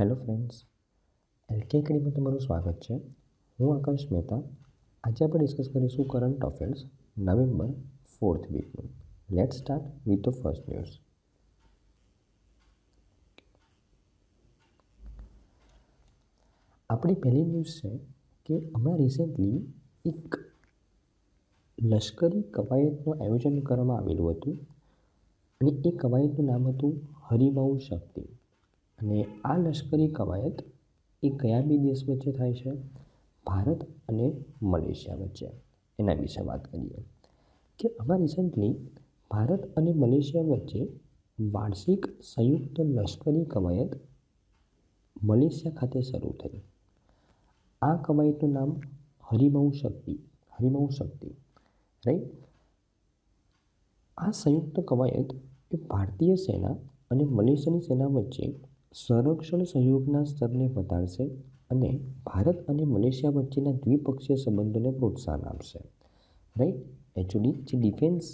hello friends LK એકેડમીમાં તમારું સ્વાગત છે હું આકાશ મહેતા આજે આપણે ડિસ્કસ કરીશું કરંટ અફેર્સ નવેમ્બર ફોર્થ વીકનું let start with the first news આપણી પહેલી ન્યૂઝ છે કે હમણાં રિસેન્ટલી એક લશ્કરી કવાયતનું આયોજન કરવામાં આવેલું હતું અને એ કવાયતનું નામ હતું હરિમાઉ શક્તિ અને આ લશ્કરી કવાયત એ કયા બે દેશ વચ્ચે થાય છે ભારત અને મલેશિયા વચ્ચે એના વિશે વાત કરીએ કે હમણાં રિસન્ટલી ભારત અને મલેશિયા વચ્ચે વાર્ષિક સંયુક્ત લશ્કરી કવાયત મલેશિયા ખાતે શરૂ થઈ આ કવાયતનું નામ હરિમૌ શક્તિ હરિમૌ શક્તિ રાઈટ આ સંયુક્ત કવાયત એ ભારતીય સેના અને મલેશિયાની સેના વચ્ચે સંરક્ષણ સહયોગના સ્તરને વધારશે અને ભારત અને મલેશિયા વચ્ચેના દ્વિપક્ષીય સંબંધોને પ્રોત્સાહન આપશે રાઈટ એકચ્યુઅલી જે ડિફેન્સ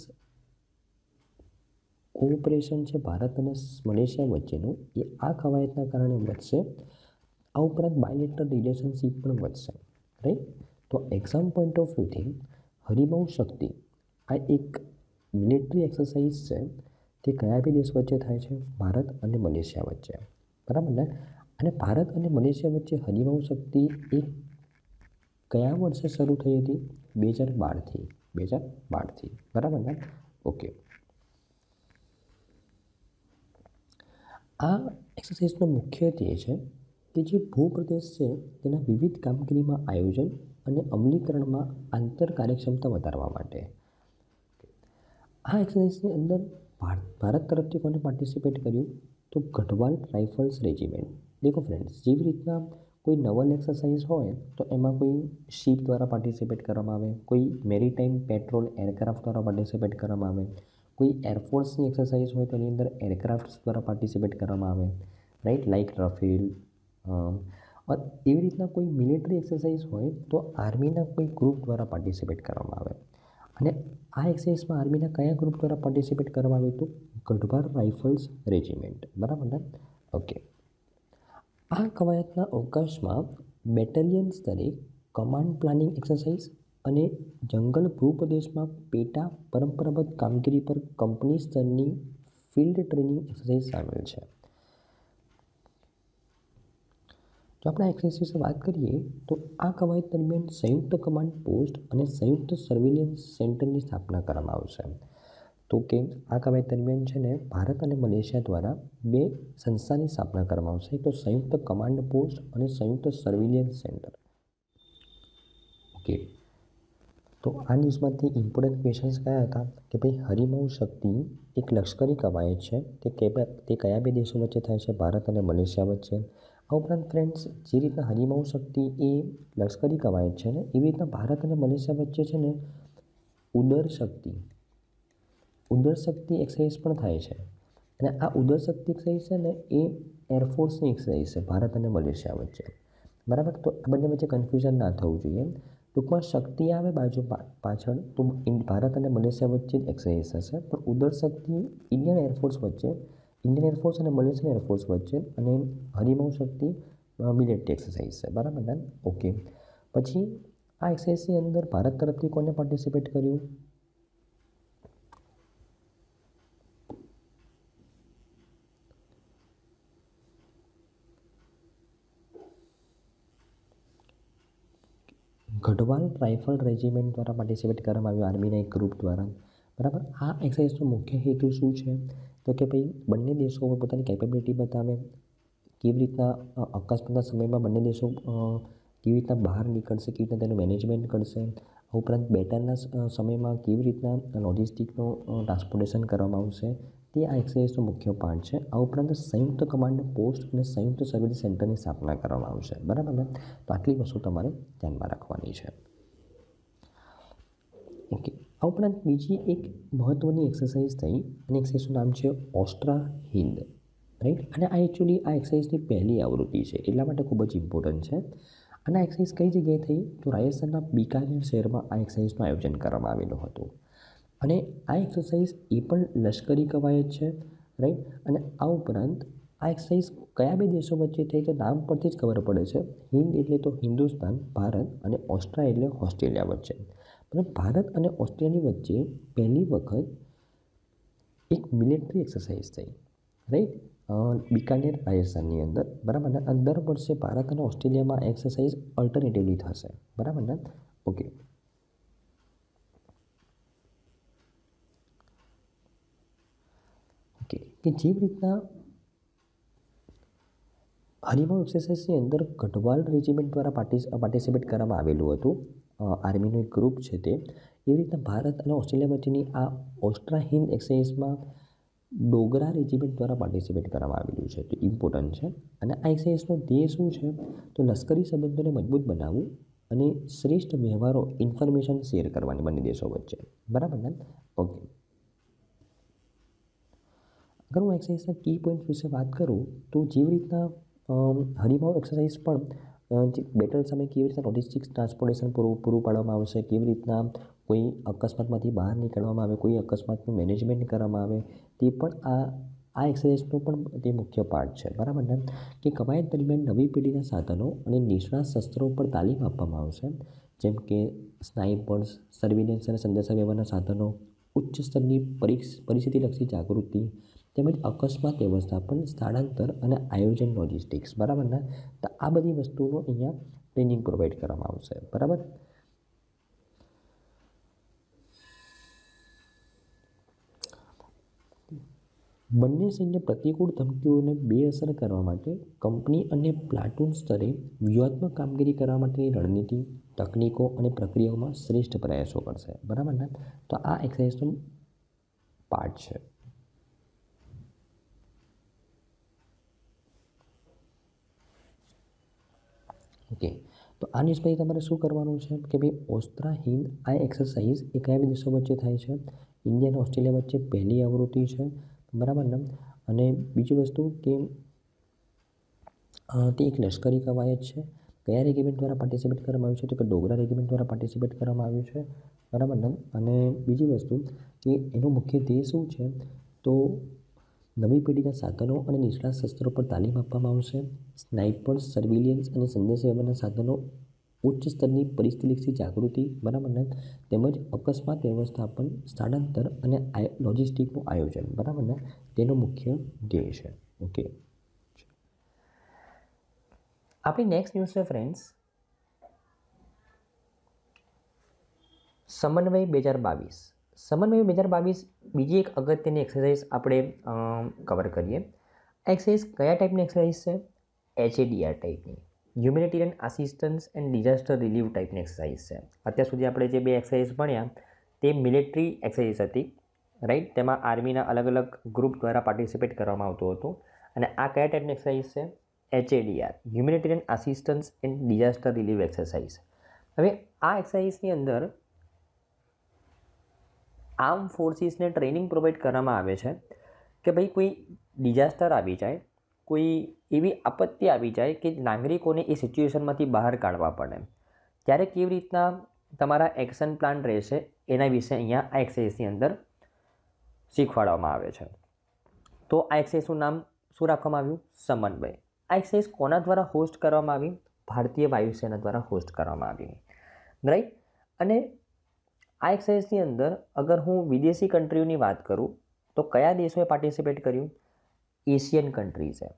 કોઓપરેશન છે ભારત અને મલેશિયા વચ્ચેનું એ આ કવાયતના કારણે વધશે આ ઉપરાંત બાયલેટર રિલેશનશીપ પણ વધશે રાઈટ તો એક્ઝામ પોઈન્ટ ઓફ વ્યૂથી હરિબહુ શક્તિ આ એક મિલિટરી એક્સરસાઇઝ છે તે કયા બી દેશ વચ્ચે થાય છે ભારત અને મલેશિયા વચ્ચે બરાબર ને અને ભારત અને મલેશિયા વચ્ચે હરિમાઉ શક્તિ એ કયા વર્ષે શરૂ થઈ હતી બે હજાર બારથી બે હજાર બારથી બરાબર ને ઓકે આ એક્સરસાઇઝનો મુખ્ય ધ્યેય છે કે જે ભૂપ્રદેશ છે તેના વિવિધ કામગીરીમાં આયોજન અને અમલીકરણમાં આંતર કાર્યક્ષમતા વધારવા માટે આ એક્સરસાઇઝની અંદર ભારત તરફથી કોને પાર્ટિસિપેટ કર્યું તો ગઢવાલ રાઇફલ્સ રેજિમેન્ટ દેખો ફ્રેન્ડ્સ જેવી રીતના કોઈ નવલ એક્સરસાઇઝ હોય તો એમાં કોઈ શિપ દ્વારા પાર્ટિસિપેટ કરવામાં આવે કોઈ મેરીટાઈમ પેટ્રોલ એરક્રાફ્ટ દ્વારા પાર્ટિસિપેટ કરવામાં આવે કોઈ એરફોર્સની એક્સરસાઇઝ હોય તો અંદર એરક્રાફ્ટ્સ દ્વારા પાર્ટિસિપેટ કરવામાં આવે રાઈટ લાઇક રફેલ એવી રીતના કોઈ મિલિટરી એક્સરસાઇઝ હોય તો આર્મીના કોઈ ગ્રુપ દ્વારા પાર્ટિસિપેટ કરવામાં આવે અને આ એક્સરસાઇઝમાં આર્મીના કયા ગ્રુપ દ્વારા પાર્ટિસિપેટ કરવામાં આવ્યું હતું ગઢવાર રાઇફલ્સ રેજિમેન્ટ બરાબર ને ઓકે આ કવાયતના અવકાશમાં બેટેલિયન સ્તરે કમાન્ડ પ્લાનિંગ એક્સરસાઇઝ અને જંગલ ભૂપ્રદેશમાં પેટા પરંપરાગત કામગીરી પર કંપની સ્તરની ફિલ્ડ ટ્રેનિંગ એક્સરસાઇઝ સામેલ છે જો આપણે એક્સરસાઇઝ વિશે વાત કરીએ તો આ કવાયત દરમિયાન સંયુક્ત કમાન્ડ પોસ્ટ અને સંયુક્ત સર્વેલન્સ સેન્ટરની સ્થાપના કરવામાં આવશે તો કે આ કવાયત દરમિયાન છે ને ભારત અને મલેશિયા દ્વારા બે સંસ્થાની સ્થાપના કરવામાં આવશે તો સંયુક્ત કમાન્ડ પોસ્ટ અને સંયુક્ત સર્વેલન્સ સેન્ટર ઓકે તો આ ન્યૂઝમાંથી ઇમ્પોર્ટન્ટ ક્વેશ્ચન્સ કયા હતા કે ભાઈ હરિમૌ શક્તિ એક લશ્કરી કવાયત છે તે તે કયા બે દેશો વચ્ચે થાય છે ભારત અને મલેશિયા વચ્ચે આ ઉપરાંત ફ્રેન્ડ્સ જે રીતના હનીમાઉ શક્તિ એ લશ્કરી કવાયત છે ને એવી રીતના ભારત અને મલેશિયા વચ્ચે છે ને ઉદર શક્તિ ઉદર શક્તિ એક્સરસાઇઝ પણ થાય છે અને આ ઉદર શક્તિ એક્સરસાઇઝ છે ને એ એરફોર્સની એક્સરસાઇઝ છે ભારત અને મલેશિયા વચ્ચે બરાબર તો આ બંને વચ્ચે કન્ફ્યુઝન ના થવું જોઈએ ટૂંકમાં શક્તિ આવે બાજુ પાછળ તો ભારત અને મલેશિયા વચ્ચે જ એક્સરસાઇઝ થશે પણ ઉદર શક્તિ ઇન્ડિયન એરફોર્સ વચ્ચે ઇન્ડિયન એરફોર્સ અને મલેશિયન એરફોર્સ વચ્ચે અને હરિમૌ શક્તિ મિલિટરી એક્સરસાઇઝ છે બરાબર ને ઓકે પછી આ એક્સરસાઇઝની અંદર ભારત તરફથી કોને પાર્ટિસિપેટ કર્યું ગઢવાલ રાઇફલ રેજિમેન્ટ દ્વારા પાર્ટિસિપેટ કરવામાં આવ્યું આર્મીના એક ગ્રુપ દ્વારા બરાબર આ એક્સરસાઇઝનો મુખ્ય હેતુ શું છે તો કે ભાઈ બંને દેશો પોતાની કેપેબિલિટી બતાવે કેવી રીતના અકસ્માતના સમયમાં બંને દેશો કેવી રીતના બહાર નીકળશે કેવી રીતના તેનું મેનેજમેન્ટ કરશે આ ઉપરાંત બેટરના સમયમાં કેવી રીતના લોજિસ્ટિકનું ટ્રાન્સપોર્ટેશન કરવામાં આવશે તે આ એક્સરસાઇઝનો મુખ્ય પાર્ટ છે આ ઉપરાંત સંયુક્ત કમાન્ડ પોસ્ટ અને સંયુક્ત સર્વિસ સેન્ટરની સ્થાપના કરવામાં આવશે બરાબર ને તો આટલી વસ્તુ તમારે ધ્યાનમાં રાખવાની છે ઓકે આ ઉપરાંત બીજી એક મહત્ત્વની એક્સરસાઇઝ થઈ અને એક્સરસાઇઝનું નામ છે ઓસ્ટ્રા હિન્દ રાઈટ અને આ એકચ્યુઅલી આ એક્સરસાઇઝની પહેલી આવૃત્તિ છે એટલા માટે ખૂબ જ ઇમ્પોર્ટન્ટ છે અને આ એક્સરસાઇઝ કઈ જગ્યાએ થઈ તો રાજસ્થાનના બિકાનેર શહેરમાં આ એક્સરસાઇઝનું આયોજન કરવામાં આવેલું હતું અને આ એક્સરસાઇઝ એ પણ લશ્કરી કવાયત છે રાઈટ અને આ ઉપરાંત આ એક્સરસાઇઝ કયા બે દેશો વચ્ચે થઈ તો નામ પરથી જ ખબર પડે છે હિન્દ એટલે તો હિન્દુસ્તાન ભારત અને ઓસ્ટ્રા એટલે ઓસ્ટ્રેલિયા વચ્ચે અને ભારત અને ઓસ્ટ્રેલિયા વચ્ચે પહેલી વખત એક મિલિટરી એક્સરસાઇઝ થઈ રાઈટ બિકાનેર રાજસ્થાનની અંદર બરાબર ને આ દર વર્ષે ભારત અને ઓસ્ટ્રેલિયામાં એક્સરસાઇઝ ઓલ્ટરનેટિવલી થશે બરાબર ને ઓકે ઓકે કે જેવી રીતના હરિમા એક્સરસાઇઝની અંદર ગઢવાલ રેજિમેન્ટ દ્વારા પાર્ટિસિપેટ કરવામાં આવેલું હતું આર્મીનું એક ગ્રુપ છે તે એવી રીતના ભારત અને ઓસ્ટ્રેલિયા વચ્ચેની આ ઓસ્ટ્રા હિન્દ એક્સરસાઇઝમાં ડોગરા રેજિમેન્ટ દ્વારા પાર્ટિસિપેટ કરવામાં આવેલું છે તો ઇમ્પોર્ટન્ટ છે અને આ એક્સરસાઇઝનો ધ્યેય શું છે તો લશ્કરી સંબંધોને મજબૂત બનાવવું અને શ્રેષ્ઠ વ્યવહારો ઇન્ફોર્મેશન શેર કરવાની બંને દેશો વચ્ચે બરાબર ને ઓકે અગર હું એક્સરસાઇઝના કી પોઈન્ટ વિશે વાત કરું તો જેવી રીતના હરિભાવ એક્સરસાઇઝ પણ જે બેટલ સમયે કેવી રીતના લોજિસ્ટિક્સ ટ્રાન્સપોર્ટેશન પૂરું પૂરું પાડવામાં આવશે કેવી રીતના કોઈ અકસ્માતમાંથી બહાર નીકળવામાં આવે કોઈ અકસ્માતનું મેનેજમેન્ટ કરવામાં આવે તે પણ આ આ એક્સરસાઇઝનો પણ તે મુખ્ય પાર્ટ છે બરાબર ને કે કવાયત દરમિયાન નવી પેઢીના સાધનો અને નિષ્ણાત શસ્ત્રો પર તાલીમ આપવામાં આવશે જેમ કે સ્નાઇપર્સ સર્વિલન્સ અને સંદેશાવ્યવહારના સાધનો ઉચ્ચ સ્તરની પરિસ્થિતિલક્ષી જાગૃતિ તેમજ અકસ્માત વ્યવસ્થાપન સ્થળાંતર અને આયોજન લોજિસ્ટિક્સ બરાબર ને તો આ બધી વસ્તુનું અહીંયા ટ્રેનિંગ પ્રોવાઈડ કરવામાં આવશે બરાબર બંને સૈન્ય પ્રતિકૂળ ધમકીઓને બે અસર કરવા માટે કંપની અને પ્લાટૂન સ્તરે વ્યૂહાત્મક કામગીરી કરવા માટેની રણનીતિ તકનીકો અને પ્રક્રિયાઓમાં શ્રેષ્ઠ પ્રયાસો કરશે બરાબર ને તો આ એક્સરસાઇઝનો પાર્ટ છે ઓકે તો આ ન્યૂઝ પછી તમારે શું કરવાનું છે કે ભાઈ ઓસ્ત્રા હિન્દ આ એક્સરસાઇઝ એ કયા બી દેશો વચ્ચે થાય છે ઇન્ડિયા અને ઓસ્ટ્રેલિયા વચ્ચે પહેલી આવૃત્તિ છે બરાબર ને અને બીજી વસ્તુ કે તે એક લશ્કરી કવાયત છે કયા રેગિમેન્ટ દ્વારા પાર્ટિસિપેટ કરવામાં આવ્યું છે તો કે ડોગરા રેગિમેન્ટ દ્વારા પાર્ટિસિપેટ કરવામાં આવ્યું છે બરાબર ને અને બીજી વસ્તુ કે એનો મુખ્ય ધ્યેય શું છે તો નવી પેઢીના સાધનો અને નિષ્ણાત શસ્ત્રો પર તાલીમ આપવામાં આવશે સ્નાઇપર્સ સર્વિલિયન્સ અને સંદેશાવ્યવહારના સાધનો ઉચ્ચ સ્તરની પરિસ્થિતિલક્ષી જાગૃતિ બરાબર ને તેમજ અકસ્માત વ્યવસ્થાપન સ્થળાંતર અને લોજિસ્ટિકનું આયોજન બરાબર ને તેનો મુખ્ય ધ્યેય છે ઓકે આપણી નેક્સ્ટ ન્યૂઝ છે ફ્રેન્ડ્સ સમન્વય બે હજાર બાવીસ સમન્વય બે હજાર બાવીસ બીજી એક અગત્યની એક્સરસાઇઝ આપણે કવર કરીએ એક્સરસાઇઝ કયા ટાઈપની એક્સરસાઇઝ છે એચએડીઆર ટાઈપની humanitarian assistance and disaster relief ટાઈપની એક્સરસાઇઝ છે અત્યાર સુધી આપણે જે બે એક્સરસાઇઝ ભણ્યા તે મિલિટરી એક્સરસાઇઝ હતી રાઈટ તેમાં આર્મીના અલગ અલગ ગ્રુપ દ્વારા પાર્ટિસિપેટ કરવામાં આવતું હતું અને આ કયા ટાઈપની એક્સરસાઇઝ છે HADR humanitarian assistance and disaster relief exercise હવે આ એક્સરસાઇઝની અંદર આર્મ ફોર્સીસને ટ્રેનિંગ પ્રોવાઈડ કરવામાં આવે છે કે ભાઈ કોઈ ડિઝાસ્ટર આવી જાય કોઈ એવી આપત્તિ આવી જાય કે નાગરિકોને એ સિચ્યુએશનમાંથી બહાર કાઢવા પડે ત્યારે કેવી રીતના તમારા એક્શન પ્લાન રહેશે એના વિશે અહીંયા આ એક્સરસાઇઝની અંદર શીખવાડવામાં આવે છે તો આ એક્સરસાઇઝનું નામ શું રાખવામાં આવ્યું સમન્વય આ એક્સાઇઝ કોના દ્વારા હોસ્ટ કરવામાં આવી ભારતીય વાયુસેના દ્વારા હોસ્ટ કરવામાં આવી રાઈટ અને આ એક્સરસાઇઝની અંદર અગર હું વિદેશી કન્ટ્રીઓની વાત કરું તો કયા દેશોએ પાર્ટિસિપેટ કર્યું એશિયન કન્ટ્રીઝ છે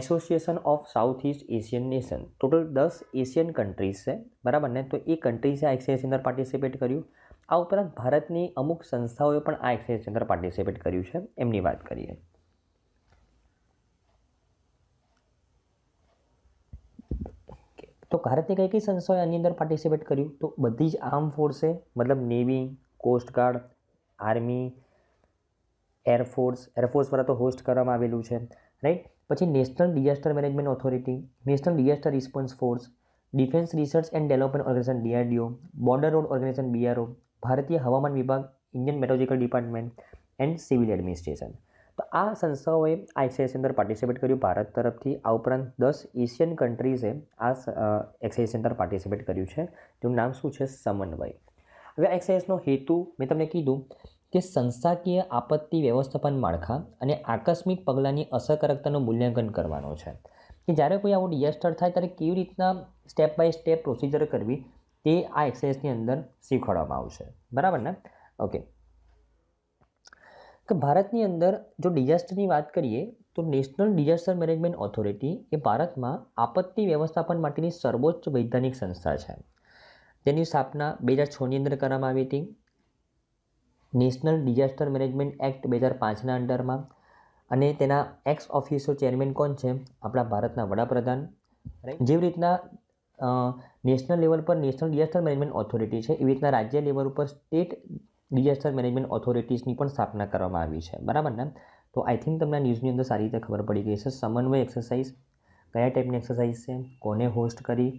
association of south east Asian nation total દસ એશિયન કન્ટ્રીઝ છે બરાબર ને તો એ કન્ટ્રીઝે આ એક્સરસાઇઝની અંદર પાર્ટિસિપેટ કર્યું આ ઉપરાંત ભારતની અમુક સંસ્થાઓએ પણ આ એક્સરસાઇઝની અંદર પાર્ટિસિપેટ કર્યું છે એમની વાત કરીએ તો ઘર્ત એક એકી સંસય એન ની અંદર પાર્ટિસિપેટ કર્યું તો બધી જ આર્મી ફોર્સ છે મતલબ navy coast guard army air force air force પર તો હોસ્ટ કરવામાં આવેલું છે રાઈટ પછી national disaster management authority national disaster response force defence research and development organisation DRDO border road organisation BRO ભારતીય હવામાન વિભાગ Indian meteorological department and civil administration તો આ સંસ્થાઓએ એક્સાઇઝની અંદર પાર્ટિસિપેટ કર્યું ભારત તરફથી આ ઉપરાંત દસ એશિયન કન્ટ્રીઝે આ એક્સાઇઝની અંદર પાર્ટિસિપેટ કર્યું છે તેનું નામ શું છે સમન્વય હવે આ એક્સાઇઝનો હેતુ મેં તમને કીધું કે સંસ્થાકીય આપત્તિ વ્યવસ્થાપન માળખા અને આકસ્મિક પગલાંની અસરકારકતાનું મૂલ્યાંકન કરવાનો છે કે જ્યારે કોઈ આવું ડિઝાસ્ટર થાય ત્યારે કેવી રીતના સ્ટેપ બાય સ્ટેપ પ્રોસિજર કરવી તે આ એક્સાઇઝની અંદર શીખવાડવામાં આવશે બરાબર ને ઓકે કે ભારતની અંદર જો ડિઝાસ્ટરની વાત કરીએ તો નેશનલ ડિઝાસ્ટર મેનેજમેન્ટ ઓથોરિટી એ ભારતમાં આપત્તિ વ્યવસ્થાપન માટેની સર્વોચ્ચ વૈધાનિક સંસ્થા છે તેની સ્થાપના બે હજાર છની અંદર કરવામાં આવી હતી નેશનલ ડિઝાસ્ટર મેનેજમેન્ટ એક્ટ બે હજાર પાંચના અંડરમાં અને તેના એક્સ ઓફિસો ચેરમેન કોણ છે આપણા ભારતના વડાપ્રધાન જેવી રીતના નેશનલ લેવલ પર નેશનલ ડિઝાસ્ટર મેનેજમેન્ટ ઓથોરિટી છે એવી રીતના રાજ્ય લેવલ ઉપર સ્ટેટ ડિઝાસ્ટર મેનેજમેન્ટ ઓથોરિટીઝની પણ સ્થાપના કરવામાં આવી છે બરાબર ને તો આઈ થિંક તમને ન્યૂઝની અંદર સારી રીતે ખબર પડી ગઈ છે સમન્વય એક્સરસાઇઝ કયા ટાઈપની એક્સરસાઇઝ છે કોને હોસ્ટ કરી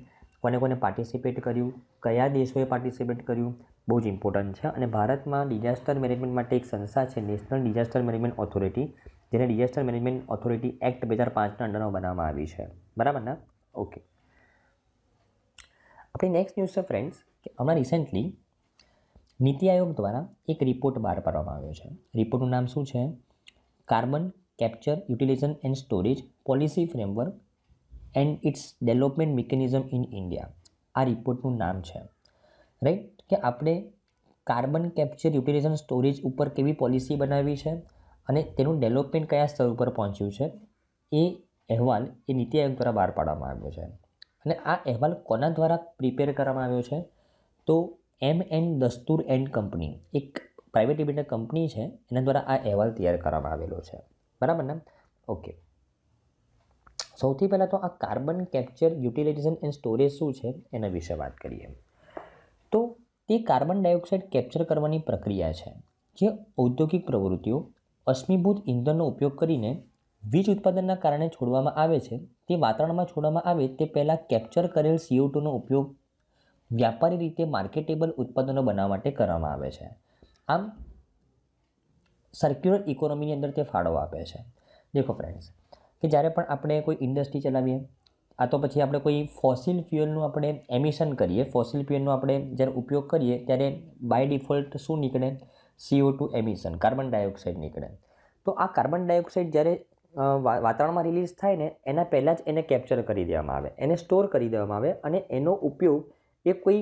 કોને કોને પાર્ટિસિપેટ કર્યું કયા દેશોએ પાર્ટિસિપેટ કર્યું બહુ જ ઇમ્પોર્ટન્ટ છે અને ભારતમાં ડિઝાસ્ટર મેનેજમેન્ટ માટે એક સંસ્થા છે નેશનલ ડિઝાસ્ટર મેનેજમેન્ટ ઓથોરિટી જેને ડિઝાસ્ટર મેનેજમેન્ટ ઓથોરિટી એક્ટ બે હજાર પાંચના અંડરમાં બનાવવામાં આવી છે બરાબર ને ઓકે આપણી નેક્સ્ટ ન્યૂઝ છે ફ્રેન્ડ્સ કે હમણાં રિસેન્ટલી નીતિ આયોગ દ્વારા એક રિપોર્ટ બહાર પાડવામાં આવ્યો છે રિપોર્ટનું નામ શું છે carbon capture utilisation and storage policy framework and its development mechanism in India આ રિપોર્ટનું નામ છે રાઈટ કે આપણે કાર્બન કેપ્ચર યુટિલાઇઝેશન સ્ટોરેજ ઉપર કેવી પોલિસી બનાવી છે અને તેનું ડેવલપમેન્ટ કયા સ્તર ઉપર પહોંચ્યું છે એ અહેવાલ એ નીતિ આયોગ દ્વારા બહાર પાડવામાં આવ્યો છે અને આ અહેવાલ કોના દ્વારા પ્રિપેર કરવામાં આવ્યો છે તો M N Dastur and company એક પ્રાઇવેટ લિમિટેડ કંપની છે એના દ્વારા આ અહેવાલ તૈયાર કરવામાં આવેલો છે બરાબર ને ઓકે સૌથી પહેલાં તો આ carbon capture utilisation and storage શું છે એના વિશે વાત કરીએ તો તે કાર્બન ડાયોક્સાઇડ કેપ્ચર કરવાની પ્રક્રિયા છે જે ઔદ્યોગિક પ્રવૃત્તિઓ અશ્મિભૂત ઇંધણનો ઉપયોગ કરીને વીજ ઉત્પાદનના કારણે છોડવામાં આવે છે તે વાતાવરણમાં છોડવામાં આવે તે પહેલાં કેપ્ચર કરેલ સીઓ ટુનો ઉપયોગ વ્યાપારી રીતે માર્કેટેબલ ઉત્પાદનો બનાવવા માટે કરવામાં આવે છે આમ સર્ક્યુલર ઇકોનોમીની અંદર તે ફાળો આપે છે દેખો ફ્રેન્ડ્સ કે જ્યારે પણ આપણે કોઈ ઇન્ડસ્ટ્રી ચલાવીએ આ તો પછી આપણે કોઈ ફોસિલ ફ્યુઅલનું આપણે એમિશન કરીએ ફોસિલ ફ્યુઅલનો આપણે જ્યારે ઉપયોગ કરીએ ત્યારે બાય ડિફોલ્ટ શું નીકળે CO two emission carbon dioxide નીકળે તો આ કાર્બન ડાયોક્સાઇડ જ્યારે વાતાવરણમાં રિલીઝ થાય ને એના પહેલાં જ એને કેપ્ચર કરી દેવામાં આવે એને સ્ટોર કરી દેવામાં આવે અને એનો ઉપયોગ એ કોઈ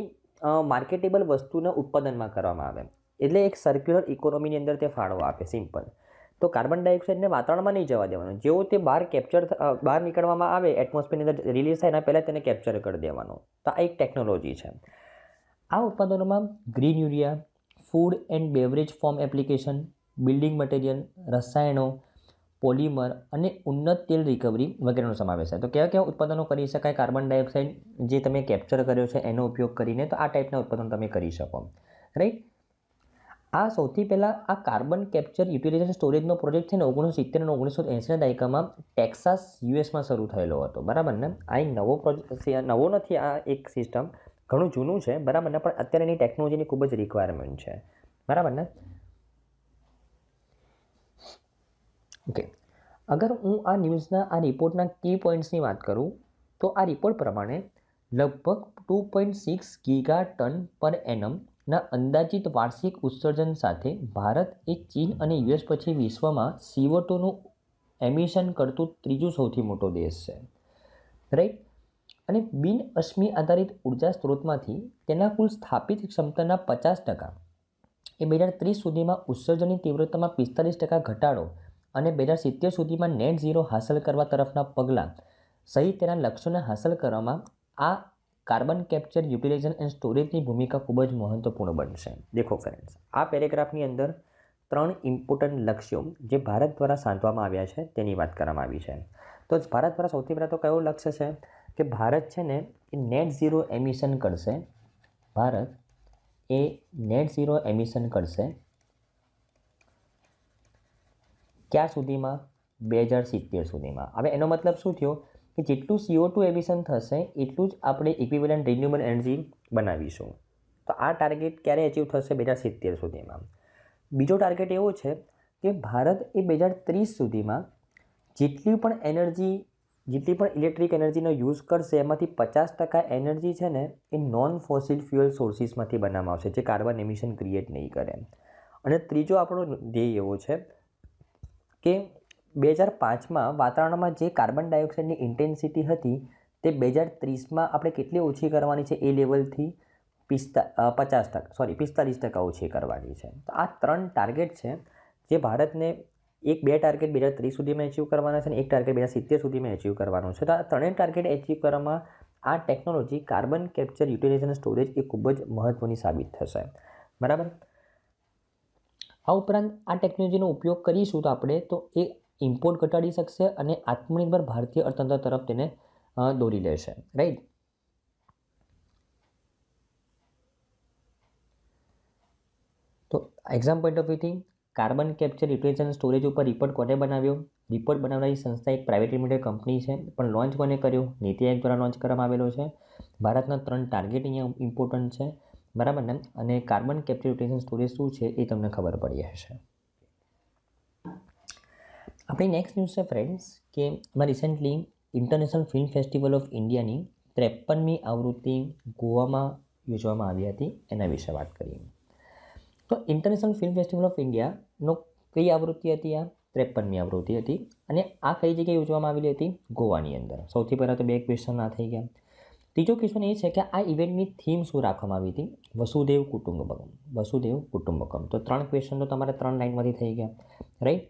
માર્કેટેબલ વસ્તુના ઉત્પાદનમાં કરવામાં આવે એટલે એક સર્ક્યુલર ઇકોનોમીની અંદર તે ફાળો આપે સિમ્પલ તો કાર્બન ડાયોક્સાઇડને વાતાવરણમાં નહીં જવા દેવાનું જેવો તે બહાર કેપ્ચર બહાર નીકળવામાં આવે એટમોસ્ફિયરની અંદર રિલીઝ થાય એના પહેલાં તેને કેપ્ચર કરી દેવાનું તો આ એક ટેકનોલોજી છે આ ઉત્પાદનોમાં green urea food and beverage form application building material રસાયણો પોલિમર અને ઉન્નત તેલ રિકવરી વગેરેનો સમાવેશ થાય તો કયા કયા ઉત્પાદનો કરી શકાય કાર્બન ડાયોક્સાઇડ જે તમે કેપ્ચર કર્યો છે એનો ઉપયોગ કરીને તો આ ટાઈપના ઉત્પાદન તમે કરી શકો રાઈટ આ સૌથી પહેલાં આ કાર્બન કેપ્ચર યુટિલાઇઝેશન સ્ટોરેજનો પ્રોજેક્ટ છે ને ઓગણીસો સિત્તેર અને ઓગણીસો એંસીના દાયકામાં ટેક્સાસ યુએસમાં શરૂ થયેલો હતો બરાબર ને આ એક નવો પ્રોજેક્ટ નવો નથી આ એક સિસ્ટમ ઘણું જૂનું છે બરાબર ને પણ અત્યારે એની ટેકનોલોજીની ખૂબ જ રિક્વાયરમેન્ટ છે બરાબર ને ઓકે અગર હું આ ન્યૂઝના આ રિપોર્ટના કી પોઈન્ટ્સની વાત કરું તો આ રિપોર્ટ પ્રમાણે લગભગ two point six giga ton પર એનમના અંદાજિત વાર્ષિક ઉત્સર્જન સાથે ભારત એ ચીન અને યુએસ પછી વિશ્વમાં સીઓટોનું એમિશન કરતું ત્રીજું સૌથી મોટો દેશ છે રાઈટ અને બિન અશ્મી આધારિત ઉર્જા સ્ત્રોતમાંથી તેના કુલ સ્થાપિત ક્ષમતાના પચાસ ટકા એ બે હજાર ત્રીસ સુધીમાં ઉત્સર્જનની તીવ્રતામાં પિસ્તાલીસ ટકા ઘટાડો અને બે હજાર સિત્તેર સુધીમાં નેટ ઝીરો હાંસલ કરવા તરફના પગલાં સહિત તેના લક્ષ્યોને હાંસલ કરવામાં આ કાર્બન કેપ્ચર યુટિલાઇઝેશન એન્ડ સ્ટોરેજની ભૂમિકા ખૂબ જ મહત્વપૂર્ણ બનશે દેખો ફ્રેન્ડ્સ આ પેરેગ્રાફની અંદર ત્રણ ઇમ્પોર્ટન્ટ લક્ષ્યો જે ભારત દ્વારા સાંધવામાં આવ્યા છે તેની વાત કરવામાં આવી છે તો ભારત દ્વારા સૌથી પહેલાં તો કયો લક્ષ્ય છે કે ભારત છે ને એ નેટ ઝીરો એમિશન કરશે ભારત એ નેટ ઝીરો એમિશન કરશે ક્યાં સુધીમાં બે હજાર સિત્તેર સુધીમાં હવે એનો મતલબ શું થયો કે જેટલું સીઓ ટુ એમિશન થશે એટલું જ આપણે ઇક્વિવેલન્ટ રિન્યુએબલ એનર્જી બનાવીશું તો આ ટાર્ગેટ ક્યારે અચીવ થશે બે હજાર સિત્તેર સુધીમાં બીજો ટાર્ગેટ એવો છે કે ભારત એ બે હજાર ત્રીસ સુધીમાં જેટલી પણ એનર્જી જેટલી પણ ઇલેક્ટ્રિક એનર્જીનો યુઝ કરશે એમાંથી પચાસ ટકા એનર્જી છે ને એ નોન ફોસિલ ફ્યુઅલ સોર્સિસમાંથી બનાવવામાં આવશે જે કાર્બન એમિશન ક્રિએટ નહીં કરે અને ત્રીજો આપણો ધ્યેય એવો છે કે બે હજાર પાંચમાં વાતાવરણમાં જે કાર્બન ડાયોક્સાઇડની ઇન્ટેન્સિટી હતી તે બે હજાર ત્રીસમાં આપણે કેટલી ઓછી કરવાની છે એ લેવલથી પિસ્તા પચાસ ટકા સોરી પિસ્તાલીસ ટકા ઓછી કરવાની છે તો આ ત્રણ ટાર્ગેટ છે જે ભારતને એક બે ટાર્ગેટ બે હજાર ત્રીસ સુધીમાં એચીવ કરવાના છે અને એક ટાર્ગેટ બે હજાર સિત્તેર સુધીમાં એચીવ કરવાનું છે તો આ ત્રણેય ટાર્ગેટ એચીવ કરવામાં આ technology carbon capture utilisation storage એ ખૂબ જ મહત્ત્વની સાબિત થશે બરાબર આ ઉપરાંત આ ટેકનોલોજીનો ઉપયોગ કરીશું તો આપણે તો એ ઇમ્પોર્ટ ઘટાડી શકશે અને આત્મનિર્ભર ભારતીય અર્થતંત્ર તરફ તેને દોરી લેશે રાઈટ તો એક્ઝામ પોઈન્ટ ઓફ વ્યૂથી કાર્બન કેપ્ચર યુટિલેશન સ્ટોરેજ ઉપર રિપોર્ટ કોને બનાવ્યો રિપોર્ટ બનાવનારી સંસ્થા એક પ્રાઇવેટ લિમિટેડ કંપની છે પણ લોન્ચ કોને કર્યું નીતિ આયોગ દ્વારા લોન્ચ કરવામાં આવેલો છે ભારતના ત્રણ ટાર્ગેટ અહીંયા ઇમ્પોર્ટન્ટ છે બરાબર ને અને કાર્બન કેપ્ચર યુટેશન સ્ટોરેજ શું છે એ તમને ખબર પડી હશે આપણી નેક્સ્ટ ન્યૂઝ છે ફ્રેન્ડ્સ કે હમણાં recently international film festival of ઇન્ડિયાની ત્રેપનમી આવૃત્તિ ગોવામાં યોજવામાં આવી હતી એના વિશે વાત કરીએ તો ઇન્ટરનેશનલ ફિલ્મ ફેસ્ટિવલ ઓફ ઇન્ડિયાનો કઈ આવૃત્તિ હતી આ ત્રેપનમી આવૃત્તિ હતી અને આ કઈ જગ્યાએ યોજવામાં આવેલી હતી ગોવાની અંદર સૌથી પહેલાં તો બે ક્વેશ્ચન આ થઈ ગયા ત્રીજો ક્વેશ્ચન એ છે કે આ ઇવેન્ટની થીમ શું રાખવામાં આવી હતી વસુદેવ કુટુંબકમ વસુદેવ કુટુંબકમ તો ત્રણ ક્વેશ્ચન તો તમારે ત્રણ લાઇનમાંથી થઈ ગયા રાઈટ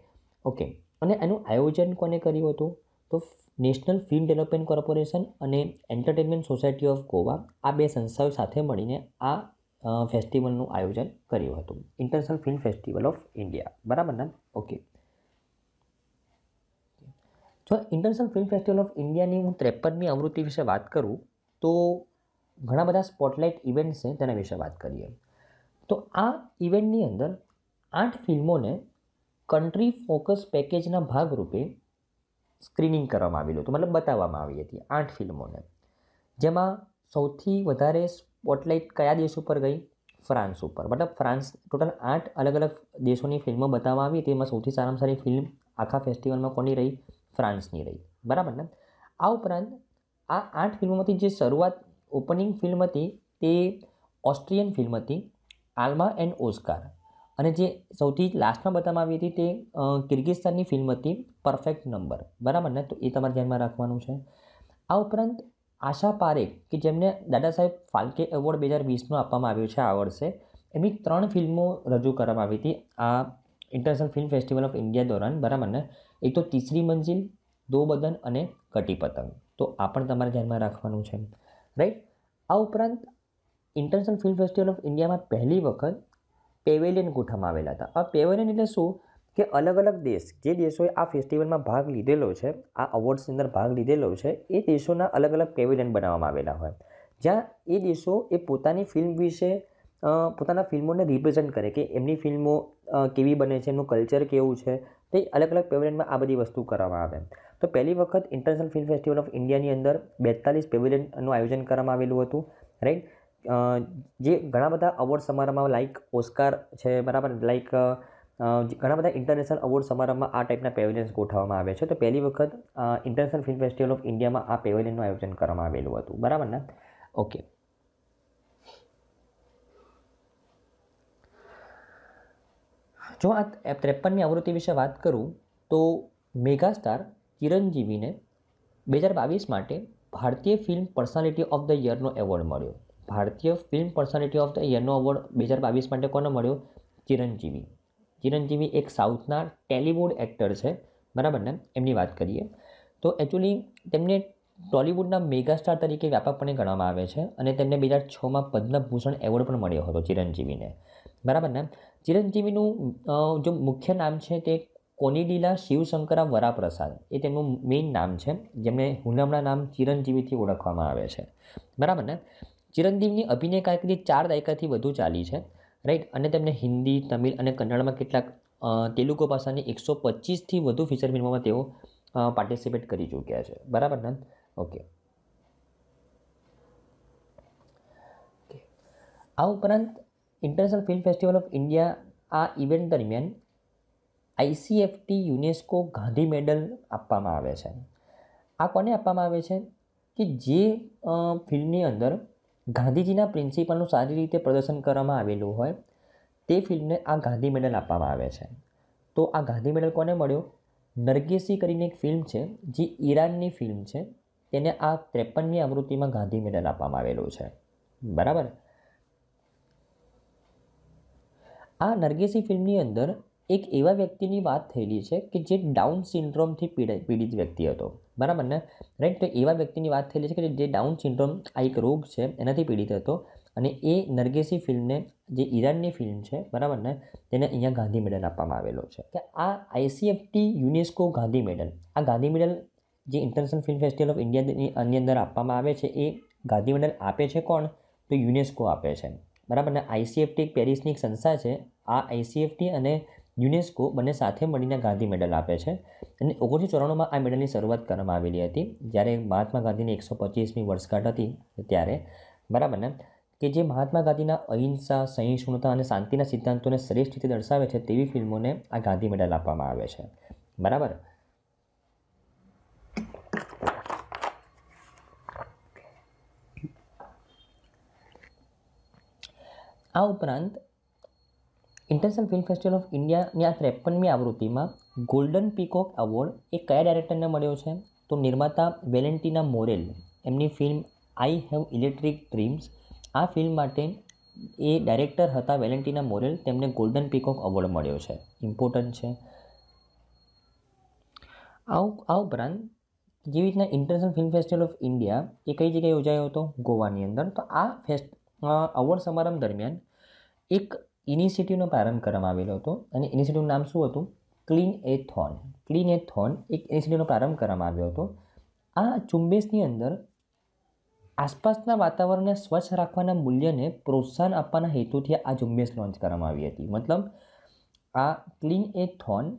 ઓકે અને એનું આયોજન કોને કર્યું હતું તો નેશનલ ફિલ્મ ડેવલપમેન્ટ કોર્પોરેશન અને એન્ટરટેનમેન્ટ સોસાયટી ઓફ ગોવા આ બે સંસ્થાઓ સાથે મળીને આ ફેસ્ટિવલનું આયોજન કર્યું હતું international film festival of India બરાબર ને ઓકે જો ઇન્ટરનેશનલ ફિલ્મ ફેસ્ટિવલ ઓફ ઇન્ડિયાની હું ત્રેપનમી આવૃત્તિ વિશે વાત કરું તો ઘણા બધા સ્પોટલાઇટ ઇવેન્ટ્સ છે તેના વિશે વાત કરીએ તો આ ઇવેન્ટની અંદર આઠ ફિલ્મોને કન્ટ્રી ફોકસ પેકેજના ભાગરૂપે સ્ક્રીનિંગ કરવામાં આવેલું હતું મતલબ બતાવવામાં આવી હતી આઠ ફિલ્મોને જેમાં સૌથી વધારે સ્પોટલાઇટ કયા દેશ ઉપર ગઈ ફ્રાન્સ ઉપર મતલબ ફ્રાન્સ ટોટલ આઠ અલગ અલગ દેશોની ફિલ્મો બતાવવામાં આવી હતી એમાં સૌથી સારામાં સારી ફિલ્મ આખા ફેસ્ટિવલમાં કોની રહી ફ્રાન્સની રહી બરાબર ને આ ઉપરાંત આ આઠ ફિલ્મોમાંથી જે શરૂઆત ઓપનિંગ ફિલ્મ હતી તે ઓસ્ટ્રિયન ફિલ્મ હતી આલ્મા એન્ડ ઓસ્કાર અને જે સૌથી લાસ્ટમાં બતાવવામાં આવી હતી તે કિર્ગિસ્તાનની ફિલ્મ હતી પરફેક્ટ નંબર બરાબર ને તો એ તમારે ધ્યાનમાં રાખવાનું છે આ ઉપરાંત આશા પારેખ કે જેમને દાદા સાહેબ ફાલ્કે એવોર્ડ બે હજાર વીસનો આપવામાં આવ્યો છે આ વર્ષે એમની ત્રણ ફિલ્મો રજૂ કરવામાં આવી હતી આ international film festival of India દોરાન બરાબર ને એક તો તીસરી મંજિલ દો બદન અને કટી પતંગ તો આ પણ તમારે ધ્યાનમાં રાખવાનું છે રાઈટ આ ઉપરાંત ઇન્ટરનેશનલ ફિલ્મ ફેસ્ટિવલ ઓફ ઇન્ડિયામાં પહેલી વખત પેવેલિયન ગોઠવવામાં આવેલા હતા આ પેવેલિયન એટલે શું કે અલગ અલગ દેશ જે દેશોએ આ ફેસ્ટિવલમાં ભાગ લીધેલો છે આ અવોર્ડ્સની અંદર ભાગ લીધેલો છે એ દેશોના અલગ અલગ પેવેલિયન બનાવવામાં આવેલા હોય જ્યાં એ દેશો એ પોતાની ફિલ્મ વિશે પોતાના ફિલ્મોને રિપ્રેઝન્ટ કરે કે એમની ફિલ્મો કેવી બને છે એમનું કલ્ચર કેવું છે તે અલગ અલગ પેવેલિયનમાં આ બધી વસ્તુ કરવામાં આવે તો પહેલી વખત ઇન્ટરનેશનલ ફિલ્મ ફેસ્ટિવલ ઓફ ઇન્ડિયાની અંદર બેતાલીસ પેવિલિયનનું આયોજન કરવામાં આવેલું હતું રાઈટ જે ઘણા બધા અવોર્ડ સમારંભમાં લાઇક ઓસ્કાર છે બરાબર લાઇક ઘણા બધા ઇન્ટરનેશનલ અવોર્ડ સમારંભમાં આ ટાઈપના પેવેલિયન્સ ગોઠવવામાં આવે છે તો પહેલી વખત ઇન્ટરનેશનલ ફિલ્મ ફેસ્ટિવલ ઓફ ઇન્ડિયામાં આ પેવેલિયનનું આયોજન કરવામાં આવેલું હતું બરાબર ને ઓકે જો આ ત્રેપનની આવૃત્તિ વિશે વાત કરું તો મેગાસ્ટાર ચિરંજીવીને બે હજાર બાવીસ માટે ભારતીય ફિલ્મ પર્સનાલિટી ઓફ ધ યરનો એવોર્ડ મળ્યો ભારતીય ફિલ્મ પર્સનાલિટી ઓફ ધ યરનો એવોર્ડ બે હજાર બાવીસ માટે કોને મળ્યો ચિરંજીવી ચિરંજીવી એક સાઉથના ટેલિવુડ એક્ટર છે બરાબર ને એમની વાત કરીએ તો એકચ્યુઅલી તેમને ટોલિવૂડના મેગાસ્ટાર તરીકે વ્યાપકપણે ગણવામાં આવે છે અને તેમને બે હજાર છમાં પદ્મભૂષણ એવોર્ડ પણ મળ્યો હતો ચિરંજીવીને બરાબર ને ચિરંજીવીનું જો મુખ્ય નામ છે તે કોનીડીલા શિવશંકરા વરાપ્રસાદ એ તેમનું મેઇન નામ છે જેમને હુનામણા નામ ચિરંજીવીથી ઓળખવામાં આવે છે બરાબર ને ચિરંજીવની અભિનય કારકિર્દી ચાર દાયકાથી વધુ ચાલી છે રાઈટ અને તેમને હિન્દી તમિલ અને કન્નડમાં કેટલાક તેલુગુ ભાષાની એકસો પચીસથી વધુ ફીચર ફિલ્મોમાં તેઓ પાર્ટિસિપેટ કરી ચૂક્યા છે બરાબર ને ઓકે આ ઉપરાંત international film festival of India આ ઇવેન્ટ દરમિયાન આઈસીએફટી યુનેસ્કો ગાંધી મેડલ આપવામાં આવે છે આ કોને આપવામાં આવે છે કે જે ફિલ્મની અંદર ગાંધીજીના પ્રિન્સિપલનું સારી રીતે પ્રદર્શન કરવામાં આવેલું હોય તે ફિલ્મને આ ગાંધી મેડલ આપવામાં આવે છે તો આ ગાંધી મેડલ કોને મળ્યો નરગેસી કરીને એક ફિલ્મ છે જે ઈરાનની ફિલ્મ છે તેને આ ત્રેપનની આવૃત્તિમાં ગાંધી મેડલ આપવામાં આવેલું છે બરાબર આ નરગેસી ફિલ્મની અંદર એક એવા વ્યક્તિની વાત થયેલી છે કે જે ડાઉન સિન્ડ્રોમથી પીડિત વ્યક્તિ હતો બરાબર ને રાઈટ તો એવા વ્યક્તિની વાત થયેલી છે કે જે ડાઉન સિન્ડ્રોમ આ એક રોગ છે એનાથી પીડિત હતો અને એ નરગેસી ફિલ્મને જે ઈરાનની ફિલ્મ છે બરાબર ને તેને અહીંયા ગાંધી મેડલ આપવામાં આવેલો છે કે આ આઈસીએફટી યુનેસ્કો ગાંધી મેડલ આ ગાંધી મેડલ જે ઇન્ટરનેશનલ ફિલ્મ ફેસ્ટિવલ ઓફ ઇન્ડિયાની અન્ય અંદર આપવામાં આવે છે એ ગાંધી મેડલ આપે છે કોણ તો યુનેસ્કો આપે છે બરાબર ને આઈસીએફટી એક પેરિસની એક સંસ્થા છે આ આઈસીએફટી અને યુનેસ્કો બંને સાથે મળીને ગાંધી મેડલ આપે છે અને ઓગણીસો ચોરાણુંમાં આ મેડલની શરૂઆત કરવામાં આવેલી હતી જ્યારે મહાત્મા ગાંધીની એકસો પચીસમી વર્ષગાંઠ હતી ત્યારે બરાબર ને કે જે મહાત્મા ગાંધીના અહિંસા સહિષ્ણુતા અને શાંતિના સિદ્ધાંતોને શ્રેષ્ઠ રીતે દર્શાવે છે તેવી ફિલ્મોને આ ગાંધી મેડલ આપવામાં આવે છે બરાબર આ ઉપરાંત ઇન્ટરનેશનલ ફિલ્મ ફેસ્ટિવલ ઓફ ઇન્ડિયાની આ ત્રેપનમી આવૃત્તિમાં ગોલ્ડન પીકોક એવોર્ડ એ કયા ડાયરેક્ટરને મળ્યો છે તો નિર્માતા વેલેન્ટિના મોરેલ એમની film I have electric dreams આ ફિલ્મ માટે એ ડાયરેક્ટર હતા વેલેન્ટિના મોરેલ તેમને ગોલ્ડન પીકોક એવોર્ડ મળ્યો છે ઇમ્પોર્ટન્ટ છે આ ઉપરાંત જેવી રીતના international film festival of India એ કઈ જગ્યાએ યોજાયો હતો ગોવાની અંદર તો આ ફેસ્ટ એવોર્ડ સમારંભ દરમિયાન એક ઇનિશિયેટિવનો પ્રારંભ કરવામાં આવેલો હતો અને ઇનિશિયેટિવનું નામ શું હતું ક્લીન એ થોન ક્લીન એ થોન એક ઇનિશિયેટિવનો પ્રારંભ કરવામાં આવ્યો હતો આ ઝુંબેશની અંદર આસપાસના વાતાવરણને સ્વચ્છ રાખવાના મૂલ્યને પ્રોત્સાહન આપવાના હેતુથી આ ઝુંબેશ લોન્ચ કરવામાં આવી હતી મતલબ આ ક્લીન એ થોન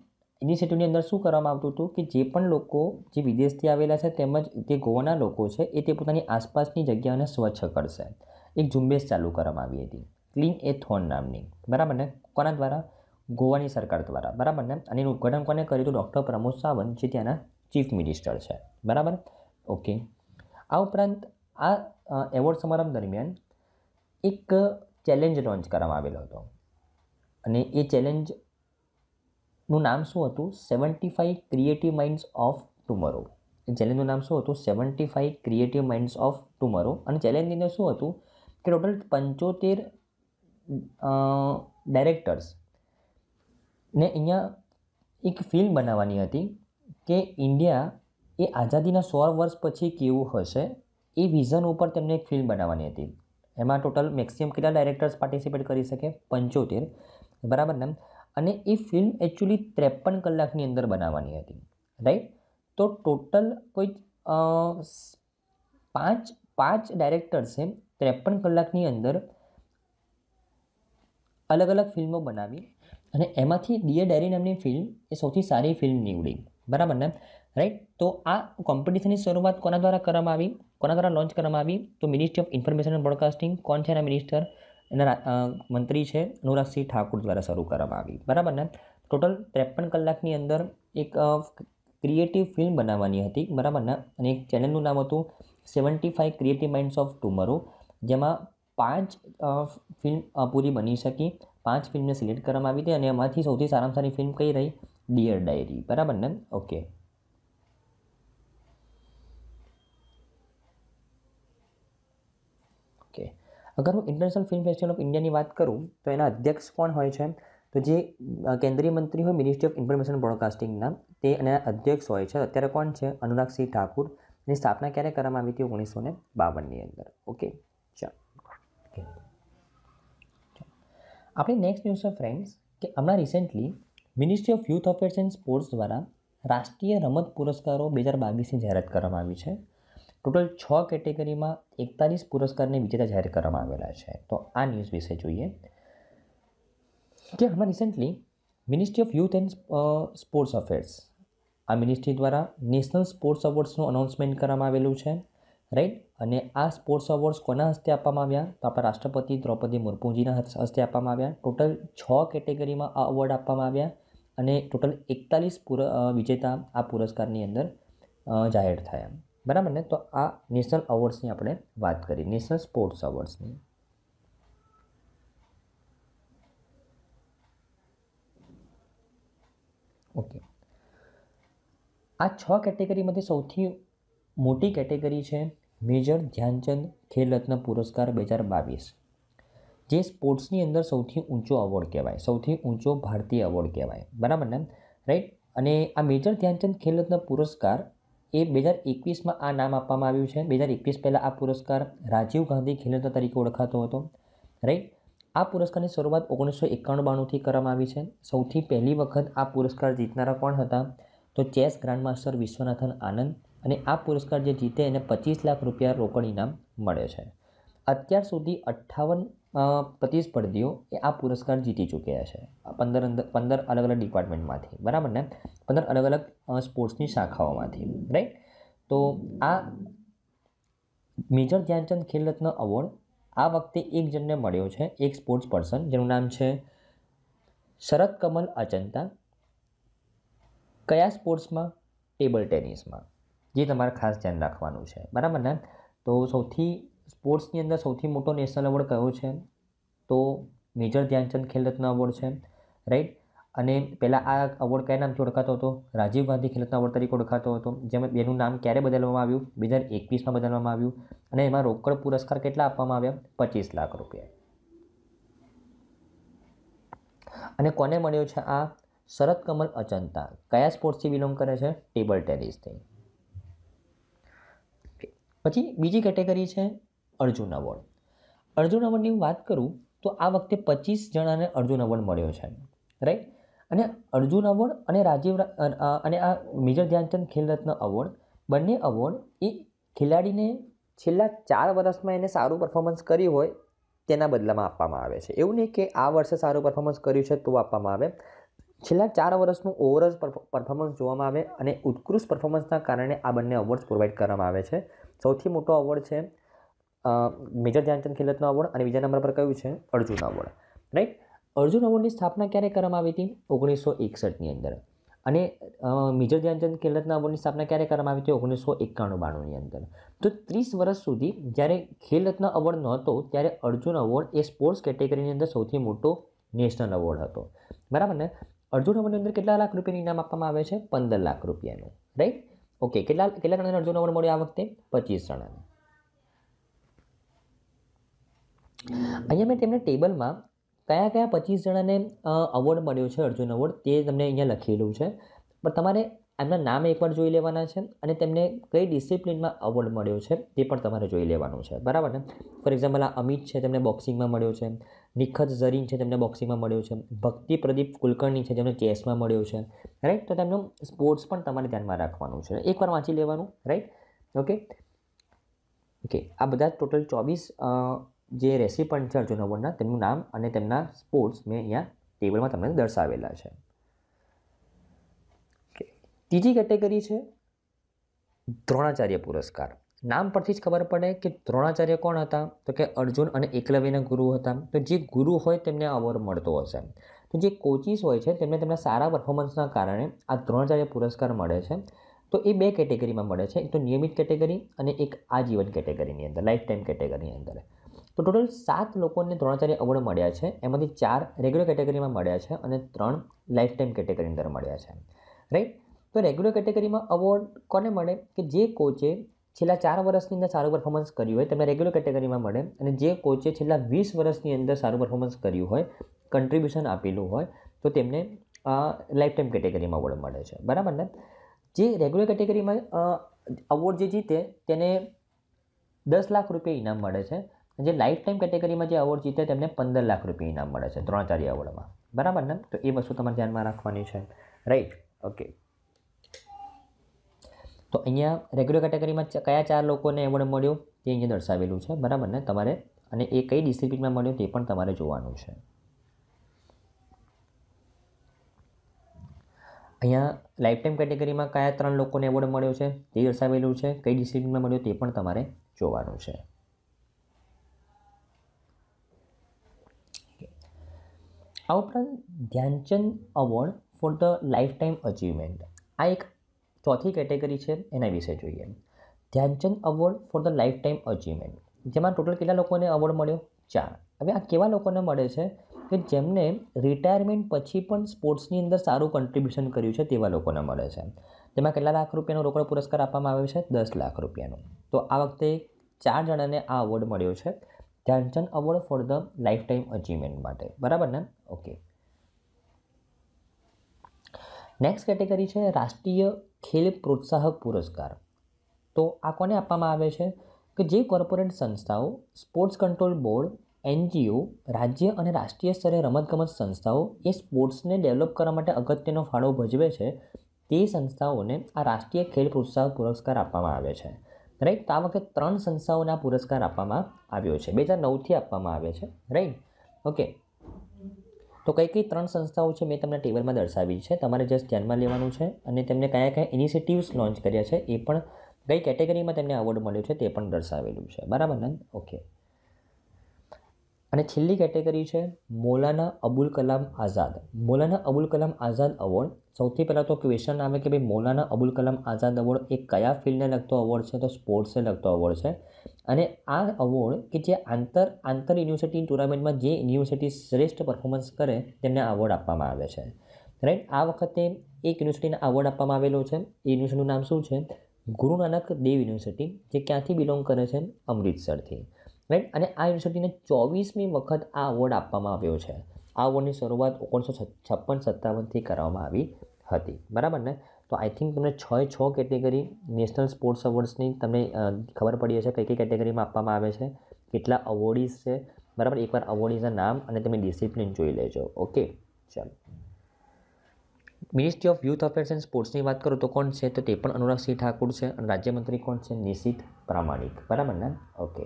ઇનિશિયેટિવની અંદર શું કરવામાં આવતું હતું કે જે પણ લોકો જે વિદેશથી આવેલા છે તેમજ તે ગોવાના લોકો છે એ તે પોતાની આસપાસની જગ્યાઓને સ્વચ્છ કરશે એક ઝુંબેશ ચાલુ કરવામાં આવી હતી ક્લીન એ થોન નામની બરાબર ને કોના દ્વારા ગોવાની સરકાર દ્વારા બરાબર ને અને એનું ઉદ્ઘાટન કોને કર્યું હતું ડૉક્ટર પ્રમોદ સાવંત જે ત્યાંના ચીફ મિનિસ્ટર છે બરાબર ઓકે આ ઉપરાંત આ એવોર્ડ સમારંભ દરમિયાન એક ચેલેન્જ લોન્ચ કરવામાં આવેલો હતો અને એ ચેલેન્જનું નામ શું હતું seventy five creative minds of tomorrow ચેલેન્જનું નામ શું હતું seventy five creative minds of tomorrow અને ચેલેન્જની અંદર શું હતું કે ટોટલ પંચોતેર ડાયરેક્ટર્સ ને અહીંયા એક ફિલ્મ બનાવવાની હતી કે ઇન્ડિયા એ આઝાદીના સો વર્ષ પછી કેવું હશે એ વિઝન ઉપર તેમને એક ફિલ્મ બનાવવાની હતી એમાં ટોટલ મેક્સિમમ કેટલા ડાયરેક્ટર્સ પાર્ટિસિપેટ કરી શકે પંચોતેર બરાબર ને અને એ ફિલ્મ એકચ્યુઅલી ત્રેપન કલાકની અંદર બનાવવાની હતી રાઈટ તો ટોટલ કોઈ પાંચ પાંચ ડાયરેક્ટર્સે ત્રેપન કલાકની અંદર અલગ અલગ ફિલ્મો બનાવી અને એમાંથી ડિયર ડાયરી નામની ફિલ્મ એ સૌથી સારી ફિલ્મ નીવડી બરાબર ને રાઈટ તો આ કોમ્પિટિશનની શરૂઆત કોના દ્વારા કરવામાં આવી કોના દ્વારા લોન્ચ કરવામાં આવી તો ministry of information and broadcasting કોણ છે એના મિનિસ્ટર એના મંત્રી છે અનુરાગસિંહ ઠાકુર દ્વારા શરૂ કરવામાં આવી બરાબર ને ટોટલ ત્રેપન કલાકની અંદર એક ક્રિએટિવ ફિલ્મ બનાવવાની હતી બરાબર ને અને એક ચેનલનું નામ હતું seventy five creative minds of tomorrow જેમાં પાંચ ફિલ્મ પૂરી બની શકી પાંચ ફિલ્મને સિલેક્ટ કરવામાં આવી હતી અને એમાંથી સૌથી સારામાં સારી ફિલ્મ કઈ રહી ડિયર ડાયરી બરાબર ને ઓકે ઓકે અગર હું ઇન્ટરનેશનલ ફિલ્મ ફેસ્ટિવલ ઓફ ઇન્ડિયાની વાત કરું તો એના અધ્યક્ષ કોણ હોય છે તો જે કેન્દ્રીય મંત્રી હોય મિનિસ્ટ્રી ઓફ ઇન્ફોર્મેશન બ્રોડકાસ્ટિંગના તે એના અધ્યક્ષ હોય છે અત્યારે કોણ છે અનુરાગસિંહ ઠાકુર એની સ્થાપના ક્યારે કરવામાં આવી હતી ઓગણીસો ને બાવનની અંદર ઓકે ચાલો આપણી નેક્સ્ટ ન્યૂઝ છે ફ્રેન્ડ્સ કે હમણાં recently ministry of youth affairs and sports દ્વારા રાષ્ટ્રીય રમત પુરસ્કારો બે હજાર બાવીસની જાહેરાત કરવામાં આવી છે ટોટલ છ કેટેગરીમાં એકતાલીસ પુરસ્કારને વિજેતા જાહેર કરવામાં આવેલા છે તો આ ન્યૂઝ વિશે જોઈએ કે હમણાં recently ministry of youth and sports affairs આ મિનિસ્ટ્રી દ્વારા નેશનલ સ્પોર્ટ્સ અવોર્ડ્સનું અનાઉન્સમેન્ટ કરવામાં આવેલું છે રાઈટ અને આ સ્પોર્ટ્સ અવોર્ડ્સ કોના હસ્તે આપવામાં આવ્યા તો આપણા રાષ્ટ્રપતિ દ્રૌપદી મુર્મુજીના હસ્તે આપવામાં આવ્યા ટોટલ છ કેટેગરીમાં આ અવોર્ડ આપવામાં આવ્યા અને ટોટલ એકતાલીસ પુર વિજેતા આ પુરસ્કારની અંદર જાહેર થયા બરાબર ને તો આ નેશનલ અવોર્ડ્સની આપણે વાત કરી નેશનલ સ્પોર્ટ્સ અવોર્ડ્સની ઓકે આ છ કેટેગરીમાંથી સૌથી મોટી કેટેગરી છે મેજર ધ્યાનચંદ ખેલરત્ન પુરસ્કાર બે હજાર બાવીસ જે સ્પોર્ટ્સની અંદર સૌથી ઊંચો એવોર્ડ કહેવાય સૌથી ઊંચો ભારતીય એવોર્ડ કહેવાય બરાબર ને રાઈટ અને આ મેજર ધ્યાનચંદ ખેલરત્ન પુરસ્કાર એ બે હજાર એકવીસમાં આ નામ આપવામાં આવ્યું છે બે હજાર એકવીસ પહેલાં આ પુરસ્કાર રાજીવ ગાંધી ખેલ તરીકે ઓળખાતો હતો રાઈટ આ પુરસ્કારની શરૂઆત ઓગણીસો એકાણું બાણુંથી કરવામાં આવી છે સૌથી પહેલી વખત આ પુરસ્કાર જીતનારા કોણ હતા તો ચેસ ગ્રાન્ડમાસ્ટર વિશ્વનાથન આનંદ અને આ પુરસ્કાર જે જીતે એને પચીસ લાખ રૂપિયા રોકડ ઇનામ મળે છે અત્યાર સુધી અઠ્ઠાવન પ્રતિસ્પર્ધીઓ એ આ પુરસ્કાર જીતી ચૂક્યા છે પંદર અંદર પંદર અલગ અલગ ડિપાર્ટમેન્ટમાંથી બરાબર ને પંદર અલગ અલગ સ્પોર્ટ્સની શાખાઓમાંથી રાઈટ તો આ મેજર ધ્યાનચંદ ખેલ રત્ન એવોર્ડ આ વખતે એક જણને મળ્યો છે એક સ્પોર્ટ્સ પર્સન જેનું નામ છે શરદ કમલ અચંતા કયા સ્પોર્ટ્સમાં ટેબલ ટેનિસમાં જે તમારે ખાસ ધ્યાન રાખવાનું છે બરાબર ને તો સૌથી સ્પોર્ટ્સની અંદર સૌથી મોટો નેશનલ એવોર્ડ કયો છે તો મેજર ધ્યાનચંદ ખેલ રત્ન એવોર્ડ છે રાઈટ અને પહેલાં આ એવોર્ડ કયા નામથી ઓળખાતો હતો રાજીવ ગાંધી ખેલરત્ન એવોર્ડ તરીકે ઓળખાતો હતો જેમાં બેનું નામ ક્યારે બદલવામાં આવ્યું બે હજાર એકવીસમાં બદલવામાં આવ્યું અને એમાં રોકડ પુરસ્કાર કેટલા આપવામાં આવ્યા પચીસ લાખ રૂપિયા અને કોને મળ્યો છે આ શરત કમલ અચંતા કયા સ્પોર્ટ્સથી બિલોંગ કરે છે ટેબલ ટેનિસથી પછી બીજી કેટેગરી છે અર્જુન એવોર્ડ અર્જુન એવોર્ડની હું વાત કરું તો આ વખતે પચીસ જણાને અર્જુન એવોર્ડ મળ્યો છે રાઈટ અને અર્જુન એવોર્ડ અને રાજીવ અને આ મેજર ધ્યાનચંદ ખેલરત્ન એવોર્ડ બંને એવોર્ડ એ ખેલાડીને છેલ્લા ચાર વર્ષમાં એને સારું પરફોર્મન્સ કર્યું હોય તેના બદલામાં આપવામાં આવે છે એવું નહીં કે આ વર્ષે સારું પરફોર્મન્સ કર્યું છે તો આપવામાં આવે છેલ્લા ચાર વર્ષનું ઓવરઓલ પરફોર્મન્સ જોવામાં આવે અને ઉત્કૃષ્ટ પરફોર્મન્સના કારણે આ બંને અવોર્ડ્સ પ્રોવાઈડ કરવામાં આવે છે સૌથી મોટો અવોર્ડ છે મેજર ધ્યાનચંદ ખેલરત્ન એવોર્ડ અને બીજા નંબર પર કયું છે અર્જુન એવોર્ડ રાઈટ અર્જુન અવોર્ડની સ્થાપના ક્યારે કરવામાં આવી હતી ઓગણીસો એકસઠની અંદર અને મેજર ધ્યાનચંદ ખેલરત્ન એવોર્ડની સ્થાપના ક્યારે કરવામાં આવી હતી ઓગણીસો એકાણું બાણુંની અંદર તો ત્રીસ વર્ષ સુધી જ્યારે ખેલરત્ન એવોર્ડ નહોતો ત્યારે અર્જુન અવોર્ડ એ સ્પોર્ટ્સ કેટેગરીની અંદર સૌથી મોટો નેશનલ અવોર્ડ હતો બરાબર ને અર્જુન એવોર્ડની અંદર કેટલા લાખ રૂપિયાનું ઇનામ આપવામાં આવે છે પંદર લાખ રૂપિયાનું રાઈટ ઓકે કેટલા કેટલા રનને અર્જુન નંબર મળ્યો આ વખતે પચીસ રનને અહીંયા મેં તેમને ટેબલમાં કયા કયા પચીસ જણાને અવોર્ડ મળ્યો છે અર્જુન અવોર્ડ તે તમને અહીંયા લખેલું છે પણ તમારે એમના નામ એકવાર જોઈ લેવાના છે અને તેમને કઈ ડિસિપ્લિનમાં અવોર્ડ મળ્યો છે તે પણ તમારે જોઈ લેવાનું છે બરાબર ને ફોર એક્ઝામ્પલ આ અમિત છે તેમને બોક્સિંગમાં મળ્યો છે નિખત ઝરીન છે તેમને બોક્સિંગમાં મળ્યો છે ભક્તિ પ્રદીપ કુલકર્ણી છે તેમને ચેસમાં મળ્યો છે રાઈટ તો તેમનું સ્પોર્ટ્સ પણ તમારે ધ્યાનમાં રાખવાનું છે એકવાર વાંચી લેવાનું રાઈટ ઓકે ઓકે આ બધા ટોટલ ચોવીસ જે રેસીપન્ટ છે અર્જુન અવોર્ડના તેમનું નામ અને તેમના સ્પોર્ટ્સ મેં અહીંયા ટેબલમાં તમને દર્શાવેલા છે ત્રીજી કેટેગરી છે દ્રોણાચાર્ય પુરસ્કાર નામ પરથી જ ખબર પડે કે દ્રોણાચાર્ય કોણ હતા તો કે અર્જુન અને એકલવ્યના ગુરુ હતા તો જે ગુરુ હોય તેમને અવોર્ડ મળતો હશે તો જે કોચિસ હોય છે તેમને તેમના સારા પરફોર્મન્સના કારણે આ દ્રોણાચાર્ય પુરસ્કાર મળે છે તો એ બે કેટેગરીમાં મળે છે એક તો નિયમિત કેટેગરી અને એક આજીવન કેટેગરીની અંદર લાઈફ ટાઈમ કેટેગરીની અંદર તો ટોટલ સાત લોકોને દ્રોણાચાર્ય એવોર્ડ મળ્યા છે એમાંથી ચાર રેગ્યુલર કેટેગરીમાં મળ્યા છે અને ત્રણ લાઈફ ટાઈમ કેટેગરીની અંદર મળ્યા છે રાઈટ તો રેગ્યુલર કેટેગરીમાં અવોર્ડ કોને મળે કે જે કોચે છેલ્લા ચાર વર્ષની અંદર સારું પરફોર્મન્સ કર્યું હોય તેમને રેગ્યુલર કેટેગરીમાં મળે અને જે કોચે છેલ્લા વીસ વર્ષની અંદર સારું પરફોર્મન્સ કર્યું હોય કન્ટ્રીબ્યુશન આપેલું હોય તો તેમને લાઈફ ટાઈમ કેટેગરીમાં અવોર્ડ મળે છે બરાબર ને જે રેગ્યુલર કેટેગરીમાં અવોર્ડ જે જીતે તેને દસ લાખ રૂપિયા ઇનામ મળે છે જે લાઈફ ટાઈમ કેટેગરીમાં જે અવોર્ડ જીતે તેમને પંદર લાખ રૂપિયા ઇનામ મળે છે ત્રણ ચાર એવોર્ડમાં બરાબર ને તો એ વસ્તુ તમારે ધ્યાનમાં રાખવાની છે રાઈટ ઓકે તો અહીંયા રેગ્યુલર કેટેગરીમાં કયા ચાર લોકોને એવોર્ડ મળ્યો તે અહીંયા દર્શાવેલું છે બરાબર ને તમારે અને એ કઈ ડિસિપ્લિનમાં મળ્યું તે પણ તમારે જોવાનું છે અહીંયા લાઈફ ટાઈમ કેટેગરીમાં કયા ત્રણ લોકોને એવોર્ડ મળ્યો છે તે દર્શાવેલું છે કઈ ડિસિપ્લિનમાં મળ્યું તે પણ તમારે જોવાનું છે આ ઉપરાંત Dhyan Chand award for the lifetime achievement આ એક ચોથી કેટેગરી છે એના વિશે જોઈએ Dhyan Chand award for the lifetime achievement જેમાં ટોટલ કેટલા લોકોને અવોર્ડ મળ્યો ચાર હવે આ કેવા લોકોને મળે છે કે જેમને રિટાયરમેન્ટ પછી પણ સ્પોર્ટ્સની અંદર સારું કન્ટ્રીબ્યુશન કર્યું છે તેવા લોકોને મળે છે તેમાં કેટલા લાખ રૂપિયાનો રોકડ પુરસ્કાર આપવામાં આવ્યો છે દસ લાખ રૂપિયાનો તો આ વખતે ચાર જણાને આ અવોર્ડ મળ્યો છે Dhyan Chand award for the lifetime achievement માટે બરાબર ને ઓકે નેક્સ્ટ કેટેગરી છે રાષ્ટ્રીય ખેલ પ્રોત્સાહક પુરસ્કાર તો આ કોને આપવામાં આવે છે કે જે કોર્પોરેટ સંસ્થાઓ સ્પોર્ટ્સ કંટ્રોલ બોર્ડ એનજીઓ રાજ્ય અને રાષ્ટ્રીય સ્તરે રમતગમત સંસ્થાઓ એ સ્પોર્ટ્સને ડેવલપ કરવા માટે અગત્યનો ફાળો ભજવે છે તે સંસ્થાઓને આ રાષ્ટ્રીય ખેલ પ્રોત્સાહક પુરસ્કાર આપવામાં આવે છે રાઈટ તો આ વખતે ત્રણ સંસ્થાઓને આ પુરસ્કાર આપવામાં આવ્યો છે બે હજાર નવથી આપવામાં આવે છે રાઈટ ઓકે તો કઈ કઈ ત્રણ સંસ્થાઓ છે મેં તમને ટેબલમાં દર્શાવી છે તમારે જસ્ટ ધ્યાનમાં લેવાનું છે અને તેમને કયા કયા ઇનિશિયેટિવ્સ લોન્ચ કર્યા છે એ પણ કઈ કેટેગરીમાં તેમને અવોર્ડ મળ્યો છે તે પણ દર્શાવેલું છે બરાબર ને ઓકે અને છેલ્લી કેટેગરી છે મોલાના અબુલ કલામ આઝાદ મોલાના અબુલ કલામ આઝાદ અવોર્ડ સૌથી પહેલાં તો ક્વેશ્ચન આવે કે ભાઈ મોલાના અબુલ કલામ આઝાદ અવોર્ડ એ કયા ફિલ્ડને લગતો એવોર્ડ છે તો સ્પોર્ટ્સને લગતો એવોર્ડ છે અને આ અવોર્ડ કે જે આંતર આંતર યુનિવર્સિટી ટુર્નામેન્ટમાં જે યુનિવર્સિટી શ્રેષ્ઠ પરફોર્મન્સ કરે તેમને અવોર્ડ આપવામાં આવે છે રાઈટ આ વખતે એક યુનિવર્સિટીને અવોર્ડ આપવામાં આવેલો છે એ યુનિવર્સિટીનું નામ શું છે ગુરુ નાનક દેવ યુનિવર્સિટી જે ક્યાંથી બિલોંગ કરે છે અમૃતસરથી રાઈટ અને આ યુનિવર્સિટીને ચોવીસમી વખત આ અવોર્ડ આપવામાં આવ્યો છે આ અવોર્ડની શરૂઆત ઓગણીસો છપ્પન સત્તાવનથી કરવામાં આવી હતી બરાબર ને તો આઈ થિંક તમને છ છ કેટેગરી નેશનલ સ્પોર્ટ્સ અવોર્ડ્સની તમને ખબર પડી હશે કઈ કઈ કેટેગરીમાં આપવામાં આવે છે કેટલા અવોર્ડીઝ છે બરાબર એકવાર અવોર્ડીઝના નામ અને તમે ડિસિપ્લિન જોઈ લેજો ઓકે ચાલો ministry of youth affairs and સ્પોર્ટ્સની વાત કરું તો કોણ છે તો તે પણ અનુરાગ સિંહ ઠાકુર છે અને રાજ્યમંત્રી કોણ છે નિશિત પ્રામાણિક બરાબર ને ઓકે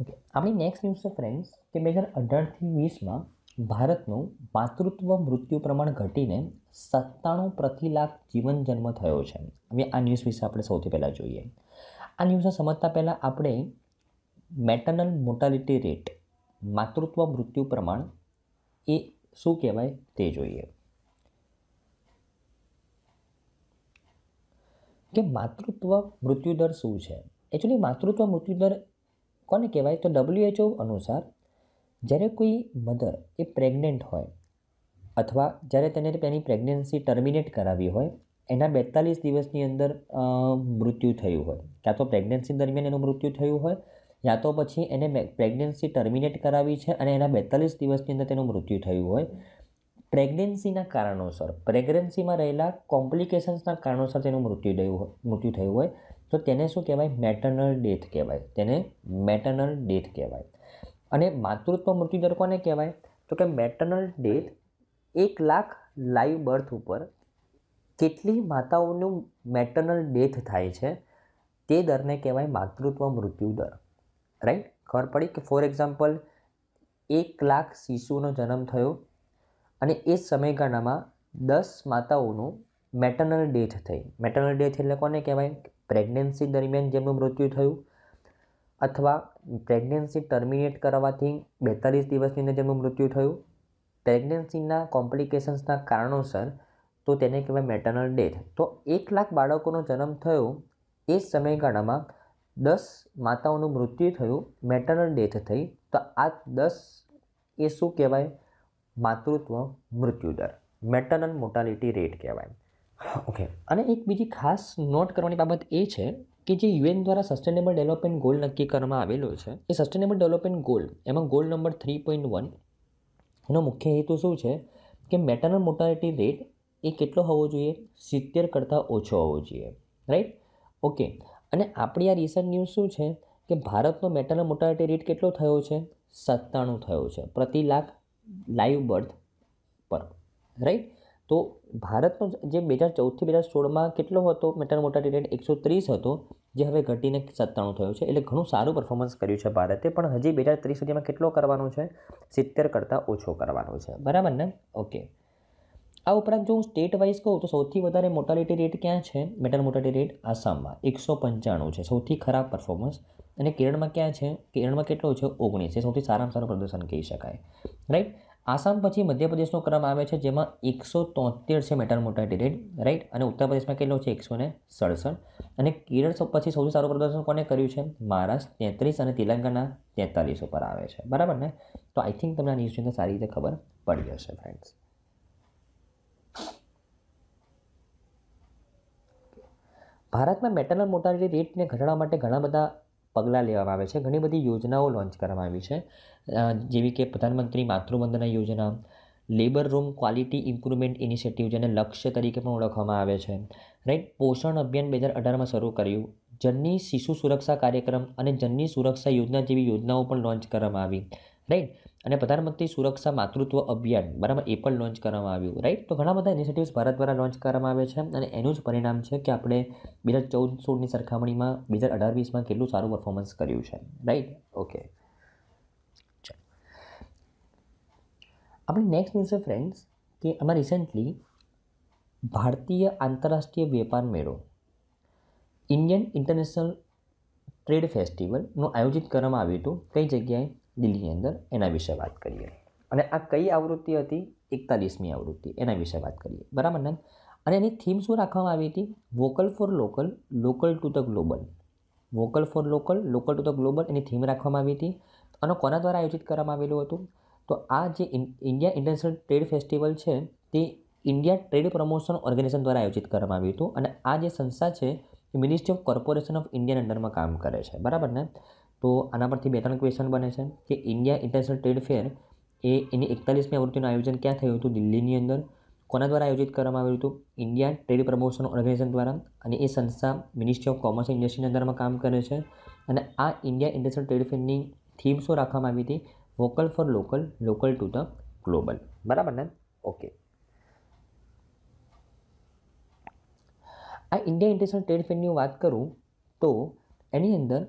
ઓકે આપણી નેક્સ્ટ ન્યૂઝ છે ફ્રેન્ડ્સ કે બે હજાર અઢારથી વીસમાં ભારતનું માતૃત્વ મૃત્યુ પ્રમાણ ઘટીને સત્તાણું પ્રતિ લાખ જીવન જન્મ થયો છે હવે આ ન્યૂઝ વિશે આપણે સૌથી પહેલાં જોઈએ આ ન્યૂઝને સમજતા પહેલાં આપણે મેટર્નલ મોર્ટાલિટી રેટ માતૃત્વ મૃત્યુ પ્રમાણ એ શું કહેવાય તે જોઈએ કે માતૃત્વ મૃત્યુદર શું છે એકચ્યુઅલી માતૃત્વ મૃત્યુદર કોને કહેવાય તો ડબલ્યુએચઓ અનુસાર જ્યારે કોઈ મધર એ પ્રેગ્નન્ટ હોય અથવા જ્યારે તેને તેની પ્રેગ્નન્સી ટર્મિનેટ કરાવી હોય એના બેતાલીસ દિવસની અંદર મૃત્યુ થયું હોય ક્યાં તો પ્રેગ્નન્સી દરમિયાન એનું મૃત્યુ થયું હોય યા તો પછી એને પ્રેગ્નન્સી ટર્મિનેટ કરાવી છે અને એના બેતાલીસ દિવસની અંદર તેનું મૃત્યુ થયું હોય પ્રેગ્નન્સીના કારણોસર પ્રેગ્નન્સીમાં રહેલા કોમ્પ્લિકેશન્સના કારણોસર તેનું મૃત્યુ થયું હોય મૃત્યુ થયું હોય તો તેને શું કહેવાય મેટર્નલ ડેથ કહેવાય તેને મેટર્નલ ડેથ કહેવાય અને માતૃત્વ મૃત્યુદર કોને કહેવાય તો કે મેટર્નલ ડેથ એક લાખ લાઈવ બર્થ ઉપર કેટલી માતાઓનું મેટર્નલ ડેથ થાય છે તે દરને કહેવાય માતૃત્વ મૃત્યુ દર રાઈટ ખબર પડી કે ફોર એક્ઝામ્પલ એક લાખ શિશુનો જન્મ થયો અને એ સમયગાળામાં દસ માતાઓનું મેટર્નલ ડેથ થઈ મેટર્નલ ડેથ એટલે કોને કહેવાય પ્રેગ્નન્સી દરમિયાન જેમનું મૃત્યુ થયું અથવા પ્રેગ્નન્સી ટર્મિનેટ કરવાથી બેતાલીસ દિવસની અંદર જેમનું મૃત્યુ થયું પ્રેગ્નન્સીના કોમ્પ્લિકેશન્સના કારણોસર તો તેને કહેવાય મેટર્નલ ડેથ તો એક લાખ બાળકોનો જન્મ થયો એ સમયગાળામાં દસ માતાઓનું મૃત્યુ થયું મેટર્નલ ડેથ થઈ તો આ દસ એ શું કહેવાય માતૃત્વ મૃત્યુદર મેટર્નલ મોર્ટાલિટી રેટ કહેવાય ઓકે અને એક બીજી ખાસ નોટ કરવાની બાબત એ છે કે જે યુએન દ્વારા સસ્ટેનેબલ ડેવલપમેન્ટ ગોલ નક્કી કરવામાં આવેલો છે એ સસ્ટેનેબલ ડેવલપમેન્ટ ગોલ એમાં goal number three point one એનો મુખ્ય હેતુ શું છે કે મેટરનલ મોર્ટાલિટી રેટ એ કેટલો હોવો જોઈએ સિત્તેર કરતાં ઓછો હોવો જોઈએ રાઈટ ઓકે અને આપણી આ રિસર્ચ ન્યૂઝ શું છે કે ભારતનો મેટરનલ મોર્ટાલિટી રેટ કેટલો થયો છે સત્તાણું થયો છે પ્રતિ લાખ લાઈવ બર્થ પર રાઈટ તો ભારતનો જે બે હજાર ચૌદથી બે હજાર સોળમાં કેટલો હતો મેટર મોટાલિટી રેટ એકસો ત્રીસ હતો જે હવે ઘટીને સત્તાણું થયો છે એટલે ઘણું સારું પરફોર્મન્સ કર્યું છે ભારતે પણ હજી બે હજાર ત્રીસ સુધીમાં કેટલો કરવાનો છે સિત્તેર કરતાં ઓછો કરવાનો છે બરાબર ને ઓકે આ ઉપરાંત જો હું સ્ટેટ વાઇઝ કહું તો સૌથી વધારે મોટાલિટી રેટ ક્યાં છે મેટર મોટાલિટી રેટ આસામમાં એકસો પંચાણું છે સૌથી ખરાબ પરફોર્મન્સ અને કેરળમાં ક્યાં છે કેરળમાં કેટલો છે ઓગણીસ એ સૌથી સારામાં સારું પ્રદર્શન કહી શકાય રાઈટ આસામ પછી મધ્યપ્રદેશનો ક્રમ આવે છે જેમાં એકસો તોતેર છે મેટલ મોર્ટાલિટી રેટ રાઈટ અને ઉત્તર પ્રદેશમાં કેટલો છે એકસો ને સડસઠ અને કેરળ પછી સૌથી સારું પ્રદર્શન કોને કર્યું છે મહારાષ્ટ્ર તેત્રીસ અને તેલંગાના તેતાલીસ ઉપર આવે છે બરાબર ને તો આઈ થિંક તમને આ ન્યૂઝની સારી રીતે ખબર પડી જશે ફ્રેન્ડ્સ ભારતમાં મેટલ મોર્ટાલિટી રેટને ઘટાડવા માટે ઘણા બધા પગલાં લેવામાં આવે છે ઘણી બધી યોજનાઓ લોન્ચ કરવામાં આવી છે જેવી કે પ્રધાનમંત્રી Matru Vandana Yojana labour room quality improvement initiative જેને લક્ષ્ય તરીકે પણ ઓળખવામાં આવે છે રાઈટ પોષણ અભિયાન બે હજાર અઢારમાં શરૂ કર્યું જનની શિશુ સુરક્ષા કાર્યક્રમ અને જનની સુરક્ષા યોજના જેવી યોજનાઓ પણ લોન્ચ કરવામાં આવી રાઈટ અને પ્રધાનમંત્રી સુરક્ષા માતૃત્વ અભિયાન બરાબર એ પણ લોન્ચ કરવામાં આવ્યું રાઈટ તો ઘણા બધા ઇનિશિયેટિવ્સ ભારત દ્વારા લોન્ચ કરવામાં આવે છે અને એનું જ પરિણામ છે કે આપણે બે હજાર ચૌદ સોળની સરખામણીમાં બે હજાર અઢાર વીસમાં કેટલું સારું પરફોર્મન્સ કર્યું છે રાઈટ ઓકે આપણે નેક્સ્ટ ન્યૂઝ છે ફ્રેન્ડ્સ કે અમારે રિસેન્ટલી ભારતીય આંતરરાષ્ટ્રીય વેપાર મેળો ઇન્ડિયન ઇન્ટરનેશનલ ટ્રેડ ફેસ્ટિવલનું આયોજિત કરવામાં આવ્યું હતું કઈ જગ્યાએ દિલ્હીની અંદર એના વિશે વાત કરીએ અને આ કઈ આવૃત્તિ હતી એકતાલીસમી આવૃત્તિ એના વિશે વાત કરીએ બરાબર ને અને એની થીમ શું રાખવામાં આવી હતી vocal for local local to the global vocal for local local to the global એની થીમ રાખવામાં આવી હતી અને કોના દ્વારા આયોજિત કરવામાં આવેલું હતું તો આ જે ઇન્ડિયા ઇન્ટરનેશનલ ટ્રેડ ફેસ્ટિવલ છે તે ઇન્ડિયા ટ્રેડ પ્રમોશન ઓર્ગેનાઇઝેશન દ્વારા આયોજિત કરવામાં આવ્યું હતું અને આ જે સંસ્થા છે એ મિનિસ્ટ્રી ઓફ કોર્પોરેશન ઓફ ઇન્ડિયાના અંડરમાં કામ કરે છે બરાબર ને તો આના પરથી બે ત્રણ ક્વેશ્ચન બને છે કે ઇન્ડિયા ઇન્ટરનેશનલ ટ્રેડ ફેર એ એની એકતાલીસમી આવૃત્તિનું આયોજન ક્યાં થયું હતું દિલ્હીની અંદર કોના દ્વારા આયોજિત કરવામાં આવ્યું હતું ઇન્ડિયા ટ્રેડ પ્રમોશન ઓર્ગેનાઇઝેશન દ્વારા અને એ સંસ્થા મિનિસ્ટ્રી ઓફ કોમર્સ ઇન્ડસ્ટ્રીની અંદરમાં કામ કરે છે અને આ ઇન્ડિયા ઇન્ટરનેશનલ ટ્રેડ ફેરની થીમ શું રાખવામાં આવી હતી vocal for local local to the global બરાબર ને ઓકે આ ઇન્ડિયા ઇન્ટરનેશનલ ટ્રેડ ફેરની વાત કરું તો એની અંદર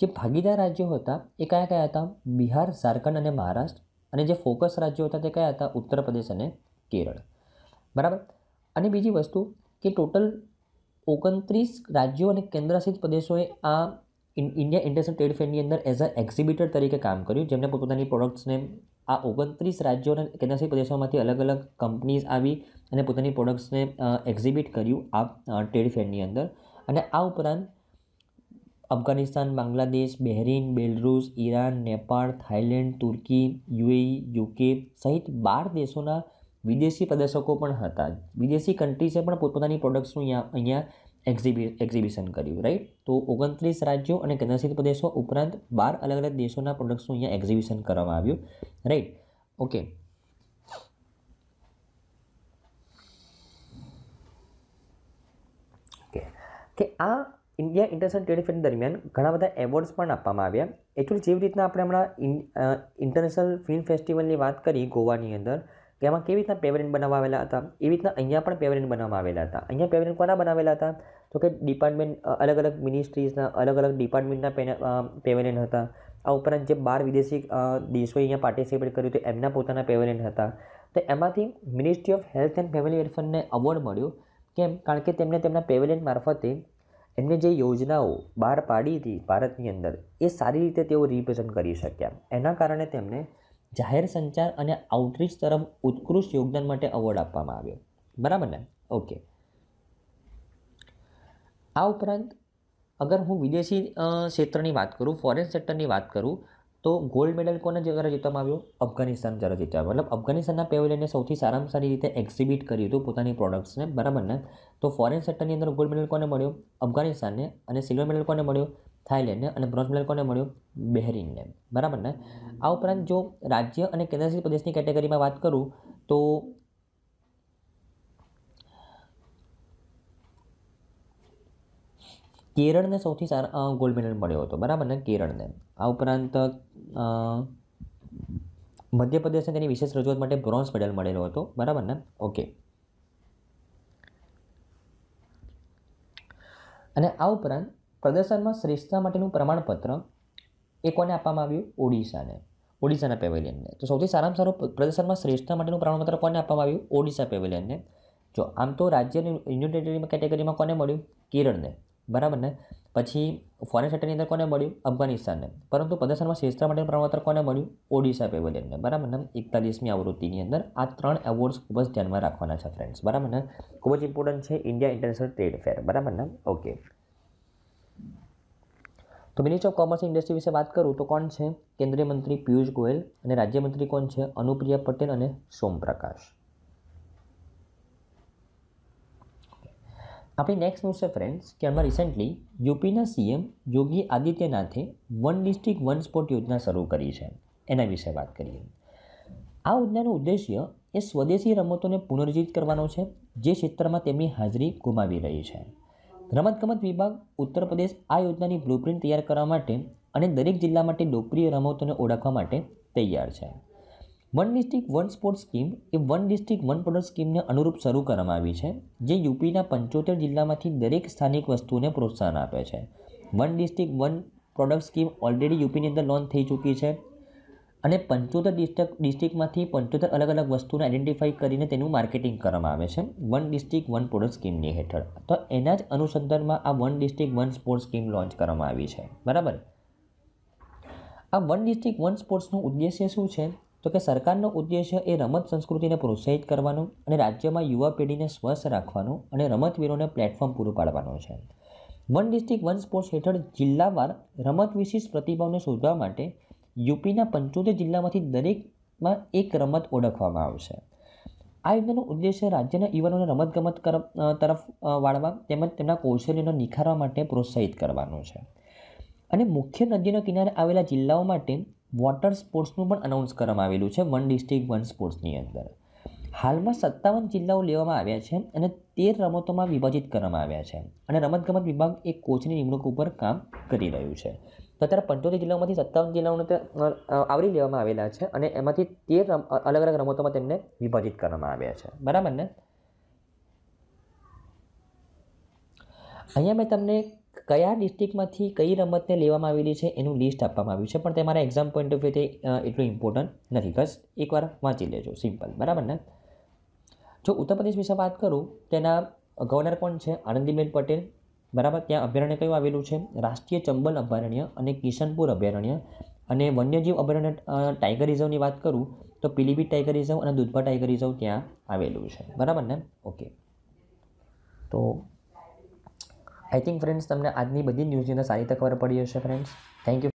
જે ભાગીદાર રાજ્યો હતા એ કયા કયા હતા બિહાર ઝારખંડ અને મહારાષ્ટ્ર અને જે ફોકસ રાજ્યો હતા તે કયા હતા ઉત્તર પ્રદેશ અને કેરળ બરાબર અને બીજી વસ્તુ કે ટોટલ ઓગણત્રીસ રાજ્યો અને કેન્દ્રશાસિત પ્રદેશોએ આ ઇન્ડિયા ઇન્ટરનેશનલ ટ્રેડ ફેરની અંદર એઝ અ એક્ઝિબિટર તરીકે કામ કર્યું જેમને પોતાની પ્રોડક્ટ્સને આ ઓગણત્રીસ રાજ્યો અને કેન્દ્રશાસિત પ્રદેશોમાંથી અલગ અલગ કંપનીઝ આવી અને પોતાની પ્રોડક્ટ્સને એક્ઝિબિટ કર્યું આ ટ્રેડ ફેરની અંદર અને આ ઉપરાંત Afghanistan Bangladesh Bahrain Belarus Iran Nepal Thailand Turkey UAE UK સહિત બાર દેશોના વિદેશી પ્રદર્શકો પણ હતા વિદેશી કન્ટ્રીઝે પણ પોતપોતાની પ્રોડક્ટ્સનું અહીંયા એક્ઝિબિ એક્ઝિબિશન કર્યું રાઈટ તો ઓગણત્રીસ રાજ્યો અને કેન્દ્રશાસિત પ્રદેશો ઉપરાંત બાર અલગ અલગ દેશોના પ્રોડક્ટ્સનું અહીંયા એક્ઝિબિશન કરવામાં આવ્યું રાઈટ ઓકે કે આ ઇન્ડિયા ઇન્ટરનેશનલ ટ્રેડ ફેર દરમિયાન ઘણા બધા એવોર્ડ્સ પણ આપવામાં આવ્યા એકચ્યુઅલી જેવી રીતના આપણે હમણાં ઇન્ટરનેશનલ ફિલ્મ ફેસ્ટિવલની વાત કરી ગોવાની અંદર કે એમાં કેવી રીતના પેવરેન્ટ બનાવવા આવેલા હતા એવી રીતના અહીંયા પણ પેવરેન્ટ બનાવવામાં આવેલા હતા અહીંયા પેવરેન્ટ કોના બનાવેલા હતા તો કે ડિપાર્ટમેન્ટ અલગ અલગ મિનિસ્ટ્રીઝના અલગ અલગ ડિપાર્ટમેન્ટના પેવેલિયન હતા આ ઉપરાંત જે બાર વિદેશી દેશોએ અહીંયા પાર્ટિસિપેટ કર્યું હતું એમના પોતાના પેવેલિયન હતા તો એમાંથી ministry of health and family વેલફેરને અવોર્ડ મળ્યો કેમ કારણ કે તેમને તેમના પેવેલિયન મારફતે એમને જે યોજનાઓ બહાર પાડી હતી ભારતની અંદર એ સારી રીતે તેઓ રિપ્રેઝન્ટ કરી શક્યા એના કારણે તેમને જાહેર સંચાર અને આઉટરીચ તરફ ઉત્કૃષ્ટ યોગદાન માટે એવોર્ડ આપવામાં આવ્યો બરાબર ને ઓકે આ ઉપરાંત અગર હું વિદેશી ક્ષેત્રની વાત કરું ફોરેન સેક્ટરની વાત કરું તો ગોલ્ડ મેડલ કોને જ્યારે જીતવામાં આવ્યો અફઘાનિસ્તાન જ્યારે જીત્યા મતલબ અફઘાનિસ્તાનના પેવેલિયનને સૌથી સારામાં સારી રીતે એક્ઝિબિટ કર્યું હતું પોતાની પ્રોડક્ટ્સને બરાબર ને તો ફોરેન સેક્ટરની અંદર ગોલ્ડ મેડલ કોને મળ્યો અફઘાનિસ્તાનને અને સિલ્વર મેડલ કોને મળ્યો થાઇલેન્ડને અને બ્રોન્ઝ મેડલ કોને મળ્યો બહેરીનને બરાબર ને આ ઉપરાંત જો રાજ્ય અને કેન્દ્રશાસિત પ્રદેશની કેટેગરીમાં વાત કરું તો કેરળને સૌથી સારા ગોલ્ડ મેડલ મળ્યો હતો બરાબર ને કેરળને આ ઉપરાંત મધ્યપ્રદેશને તેની વિશેષ રજૂઆત માટે બ્રોન્ઝ મેડલ મળેલો હતો બરાબર ને ઓકે અને આ ઉપરાંત પ્રદર્શનમાં શ્રેષ્ઠતા માટેનું પ્રમાણપત્ર એ કોને આપવામાં આવ્યું ઓડિશાને ઓડિશાના પેવેલિયનને તો સૌથી સારામાં સારું પ્રદર્શનમાં શ્રેષ્ઠતા માટેનું પ્રમાણપત્ર કોને આપવામાં આવ્યું ઓડિશા પેવેલિયનને જો આમ તો રાજ્યની યુનિટેટરી કેટેગરીમાં કોને મળ્યું કેરળને બરાબર ને પછી ફોરેન સેક્ટરની અંદર કોને મળ્યું અફઘાનિસ્તાનને પરંતુ પ્રદર્શનમાં શ્રેષ્ઠ માટે પ્રમાણપત્ર કોને મળ્યું ઓડિશા પેવેલિયનને બરાબર ને એકતાલીસમી આવૃત્તિની અંદર આ ત્રણ એવોર્ડ્સ ખૂબ જ ધ્યાનમાં રાખવાના છે ફ્રેન્ડ્સ બરાબર ને ખૂબ જ ઇમ્પોર્ટન્ટ છે ઇન્ડિયા ઇન્ટરનેશનલ ટ્રેડ ફેર બરાબર ને ઓકે તો મિનિસ્ટર ઓફ કોમર્સ ઇન્ડસ્ટ્રી વિશે વાત કરું તો કોણ છે કેન્દ્રીય મંત્રી પિયુષ ગોયલ અને રાજ્યમંત્રી કોણ છે અનુપ્રિયા પટેલ અને સોમપ્રકાશ આપણી નેક્સ્ટ ન્યૂઝ છે ફ્રેન્ડ્સ કે હમણાં રિસેન્ટલી યુપીના સીએમ યોગી આદિત્યનાથે વન ડિસ્ટ્રિક્ટ વન સ્પોટ યોજના શરૂ કરી છે એના વિશે વાત કરીએ આ યોજનાનો ઉદ્દેશ્ય એ સ્વદેશી રમતોને પુનર્જીવિત કરવાનો છે જે ક્ષેત્રમાં તેમની હાજરી ગુમાવી રહી છે રમતગમત વિભાગ ઉત્તર પ્રદેશ આ યોજનાની બ્લુપ્રિન્ટ તૈયાર કરવા માટે અને દરેક જિલ્લા માટે લોકપ્રિય રમતોને ઓળખવા માટે તૈયાર છે one district one sport scheme એ વન ડિસ્ટ્રિક્ટ વન પ્રોડક્ટ સ્કીમને અનુરૂપ શરૂ કરવામાં આવી છે જે યુપીના પંચોતેર જિલ્લામાંથી દરેક સ્થાનિક વસ્તુને પ્રોત્સાહન આપે છે one district one product scheme already યુપીની અંદર લોન્ચ થઈ ચૂકી છે અને પંચોતેર ડિસ્ટ્રિક્ટ ડિસ્ટ્રિક્ટમાંથી પંચોતેર અલગ અલગ વસ્તુને આઈડેન્ટિફાઈ કરીને તેનું માર્કેટિંગ કરવામાં આવે છે વન ડિસ્ટ્રિક્ટ વન પ્રોડક્ટ સ્કીમની હેઠળ તો એના જ અનુસંધાનમાં આ one district one sport scheme launch કરવામાં આવી છે બરાબર આ વન ડિસ્ટ્રિક્ટ વન સ્પોર્ટ્સનું ઉદ્દેશ્ય શું છે તો કે સરકારનો ઉદ્દેશ્ય એ રમત સંસ્કૃતિને પ્રોત્સાહિત કરવાનો અને રાજ્યમાં યુવા પેઢીને સ્વસ્થ રાખવાનો અને રમતવીરોને પ્લેટફોર્મ પૂરું પાડવાનો છે વન ડિસ્ટ્રિક્ટ વન સ્પોર્ટ્સ હેઠળ જિલ્લાવાર રમત વિશિષ્ટ પ્રતિભાવને શોધવા માટે યુપીના પંચોતેર જિલ્લામાંથી દરેકમાં એક રમત ઓળખવામાં આવશે આ યોજનાનો ઉદ્દેશ્ય રાજ્યના યુવાનોને રમતગમત તરફ વાળવા તેમજ તેમના કૌશલ્યને નિખારવા માટે પ્રોત્સાહિત કરવાનો છે અને મુખ્ય નદીના કિનારે આવેલા જિલ્લાઓ માટે વોટર સ્પોર્ટ્સનું પણ અનાઉન્સ કરવામાં આવેલું છે વન ડિસ્ટ્રિક્ટ વન સ્પોર્ટ્સની અંદર હાલમાં સત્તાવન જિલ્લાઓ લેવામાં આવ્યા છે અને તેર રમતોમાં વિભાજિત કરવામાં આવ્યા છે અને રમતગમત વિભાગ એક કોચની નિમણૂક ઉપર કામ કરી રહ્યું છે તો અત્યારે પંચોતેર જિલ્લાઓમાંથી સત્તાવન જિલ્લાઓને આવરી લેવામાં આવેલા છે અને એમાંથી તેર રમ અલગ અલગ રમતોમાં તેમને વિભાજિત કરવામાં આવ્યા છે બરાબર ને અહીંયા મેં તમને કયા ડિસ્ટ્રિક્ટમાંથી કઈ રમતને લેવામાં આવેલી છે એનું લિસ્ટ આપવામાં આવ્યું છે પણ તે મારા એક્ઝામ પોઈન્ટ ઓફ વ્યૂથી એટલું ઇમ્પોર્ટન્ટ નથી બસ એકવાર વાંચી લેજો સિમ્પલ બરાબર ને જો ઉત્તર પ્રદેશ વિશે વાત કરું તેના ગવર્નર કોણ છે આનંદીબેન પટેલ બરાબર ત્યાં અભયારણ્ય કયું આવેલું છે રાષ્ટ્રીય ચંબલ અભયારણ્ય અને કિશનપુર અભયારણ્ય અને વન્યજીવ અભયારણ્ય ટાઈગર રિઝર્વની વાત કરું તો પીલીભીત ટાઈગર રિઝર્વ અને દૂધભા ટાઈગર રિઝર્વ ત્યાં આવેલું છે બરાબર ને ઓકે તો આઈ થિંક ફ્રેન્ડ્સ તમને આજની બધી ન્યૂઝની અંદર સારી રીતે ખબર પડી હશે ફ્રેન્ડ્સ થેન્ક યુ